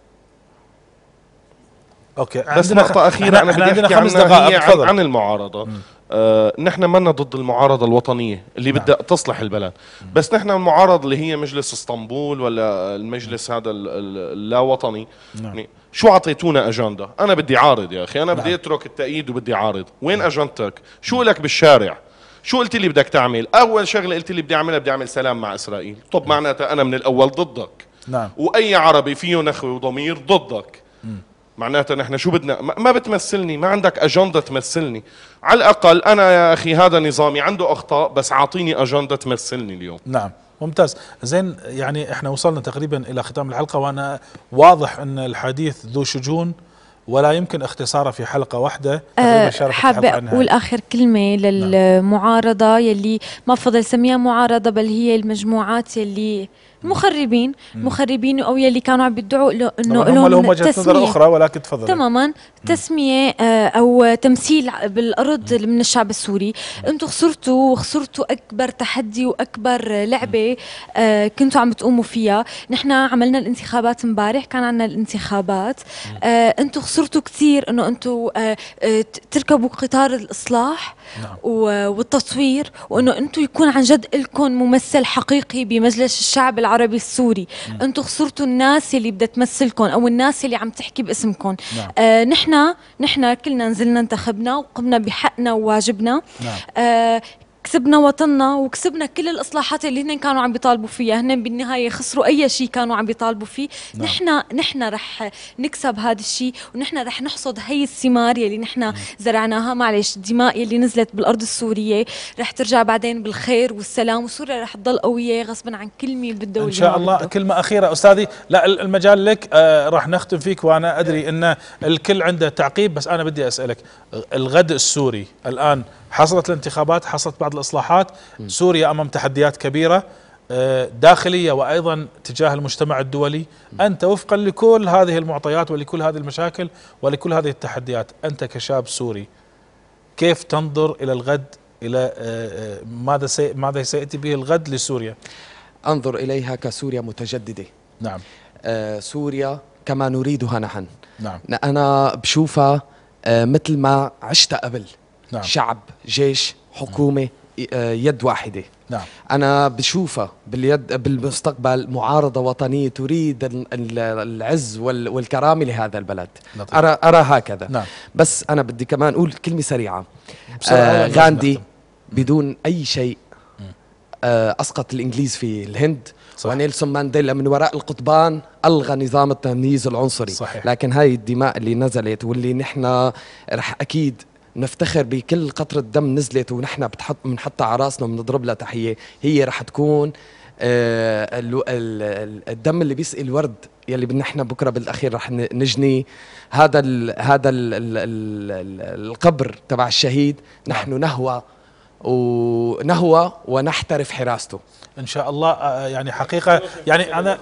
اوكي بس نقطه اخيره انا بدي أحكي خمس دقائق عن, عن المعارضه آه، نحن منا ضد المعارضة الوطنية اللي نعم. بدها تصلح البلد مم. بس نحن المعارضة اللي هي مجلس اسطنبول ولا المجلس مم. هذا اللاوطني نعم. يعني شو اعطيتونا اجنده؟ انا بدي عارض يا اخي، انا بدي نعم. اترك التأييد وبدي عارض، وين نعم. اجندتك؟ شو لك بالشارع؟ شو قلت لي بدك تعمل؟ اول شغله قلت لي بدي اعملها بدي اعمل سلام مع اسرائيل، طب نعم. معناتها انا من الاول ضدك. نعم واي عربي فيه نخوه وضمير ضدك. معناتها نحن شو بدنا ما بتمثلني ما عندك أجندة تمثلني على الأقل أنا يا أخي هذا نظامي عنده أخطاء بس أعطيني أجندة تمثلني اليوم نعم ممتاز زين يعني احنا وصلنا تقريبا الى ختام الحلقه وانا واضح ان الحديث ذو شجون ولا يمكن اختصاره في حلقه واحده أه حابه اقول اخر كلمه نعم. للمعارضه يلي ما بفضل سميها معارضه بل هي المجموعات يلي المخربين المخربين او يلي كانوا عم بيدعوا انه لهم لهم وجهه نظر اخرى ولكن تفضل تماما تسميه آه، او تمثيل بالارض من الشعب السوري انتم خسرتوا وخسرتوا اكبر تحدي واكبر لعبه آه، كنتوا عم تقوموا فيها نحن عملنا الانتخابات امبارح كان عندنا الانتخابات آه، انتم خسرتوا كثير انه انتم تركبوا قطار الاصلاح نعم. والتطوير وانه انتم يكون عن جد لكم ممثل حقيقي بمجلس الشعب العربي السوري انتم خسرتوا الناس اللي بدها تمثلكم او الناس اللي عم تحكي باسمكم نعم. آه نحن نحن كلنا نزلنا انتخبنا وقمنا بحقنا وواجبنا نعم. آه كسبنا وطننا وكسبنا كل الاصلاحات اللي هن كانوا عم بيطالبوا فيها هن بالنهايه خسروا اي شيء كانوا عم بيطالبوا فيه نعم. نحن نحن رح نكسب هذا الشيء ونحن رح نحصد هي الثمار يلي نحن نعم. زرعناها معلش الدماء يلي نزلت بالارض السوريه رح ترجع بعدين بالخير والسلام وسوريا رح تضل قويه غصبا عن كل مين بده ان شاء الله بده. كلمه اخيره استاذي لا المجال لك آه رح نختم فيك وانا ادري ان الكل عنده تعقيب بس انا بدي اسالك الغد السوري الان حصلت الانتخابات حصلت بعض الإصلاحات سوريا أمام تحديات كبيرة آه، داخلية وأيضا تجاه المجتمع الدولي أنت وفقا لكل هذه المعطيات ولكل هذه المشاكل ولكل هذه التحديات أنت كشاب سوري كيف تنظر إلى الغد إلى آه، آه، ماذا ماذا سيأتي به الغد لسوريا أنظر إليها كسوريا متجددة نعم سوريا كما نريدها نحن نعم أنا بشوفها مثل ما عشت قبل نعم. شعب جيش حكومه آه، يد واحده نعم. انا بشوفها باليد بالمستقبل معارضه وطنيه تريد العز والكرامه لهذا البلد ارى ارى هكذا نعم. بس انا بدي كمان اقول كلمه سريعه آه غاندي بدون اي شيء آه اسقط الانجليز في الهند صح. ونيلسون مانديلا من وراء القضبان الغى نظام التمييز العنصري صحيح. لكن هاي الدماء اللي نزلت واللي نحن رح اكيد نفتخر بكل قطرة دم نزلت ونحن بتحط بنحطها على راسنا وبنضرب لها تحية هي رح تكون آه، الدم اللي بيسقي الورد يلي نحن بكره بالاخير رح نجني هذا الـ هذا الـ الـ القبر تبع الشهيد نعم. نحن نهوى ونهوى ونحترف حراسته ان شاء الله آه، آه، يعني حقيقه يعني انا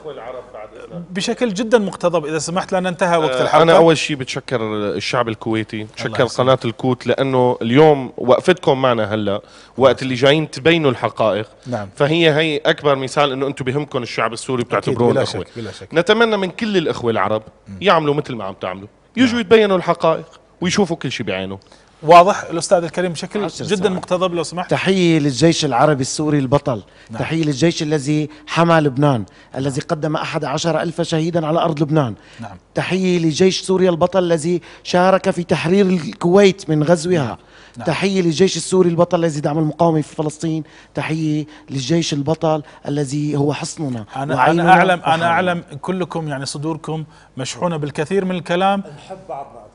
بشكل جدا مقتضب اذا سمحت لنا انتهى وقت آه، الحلقه انا اول شيء بتشكر الشعب الكويتي بتشكر قناه الكوت لانه اليوم وقفتكم معنا هلا وقت نعم. اللي جايين تبينوا الحقائق نعم. فهي هي اكبر مثال انه انتم بهمكم الشعب السوري بتعتبرون اخوه نتمنى من كل الاخوه العرب يعملوا مثل ما عم تعملوا يجوا نعم. يتبينوا الحقائق ويشوفوا كل شيء بعينه واضح الاستاذ الكريم بشكل جدا سواء. مقتضب لو سمحت تحيه للجيش العربي السوري البطل نعم. تحيه للجيش الذي حمى لبنان نعم. الذي قدم أحد عشر ألف شهيدا على أرض لبنان نعم. تحيه لجيش سوريا البطل الذي شارك في تحرير الكويت من غزوها نعم. نعم. تحية للجيش السوري البطل الذي دعم المقاومة في فلسطين تحية للجيش البطل الذي هو حصننا أنا, أنا أعلم وحالنا. أنا أعلم كلكم يعني صدوركم مشحونة بالكثير من الكلام نحب بعضنا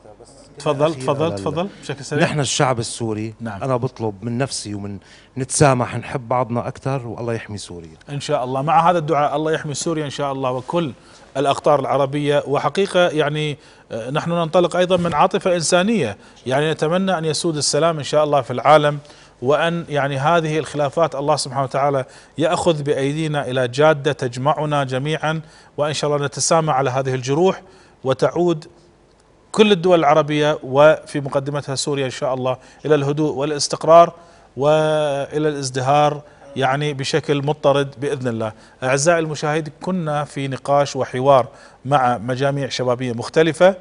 تفضل تفضل تفضل بشكل سريع نحن الشعب السوري نعم. انا بطلب من نفسي ومن نتسامح نحب بعضنا اكثر والله يحمي سوريا ان شاء الله مع هذا الدعاء الله يحمي سوريا ان شاء الله وكل الاقطار العربيه وحقيقه يعني آه، نحن ننطلق ايضا من عاطفه انسانيه يعني نتمنى ان يسود السلام ان شاء الله في العالم وأن يعني هذه الخلافات الله سبحانه وتعالى يأخذ بأيدينا إلى جادة تجمعنا جميعا وإن شاء الله نتسامى على هذه الجروح وتعود كل الدول العربية وفي مقدمتها سوريا إن شاء الله إلى الهدوء والاستقرار وإلى الازدهار يعني بشكل مضطرد بإذن الله أعزائي المشاهد كنا في نقاش وحوار مع مجاميع شبابية مختلفة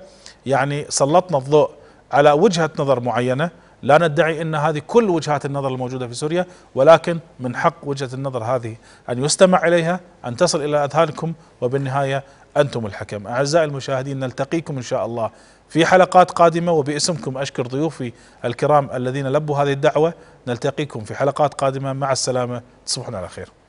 يعني سلطنا الضوء على وجهة نظر معينة لا ندعي أن هذه كل وجهات النظر الموجودة في سوريا ولكن من حق وجهة النظر هذه أن يستمع إليها أن تصل إلى أذهانكم وبالنهاية أنتم الحكم أعزائي المشاهدين نلتقيكم إن شاء الله في حلقات قادمة وباسمكم أشكر ضيوفي الكرام الذين لبوا هذه الدعوة نلتقيكم في حلقات قادمة مع السلامة تصبحون على خير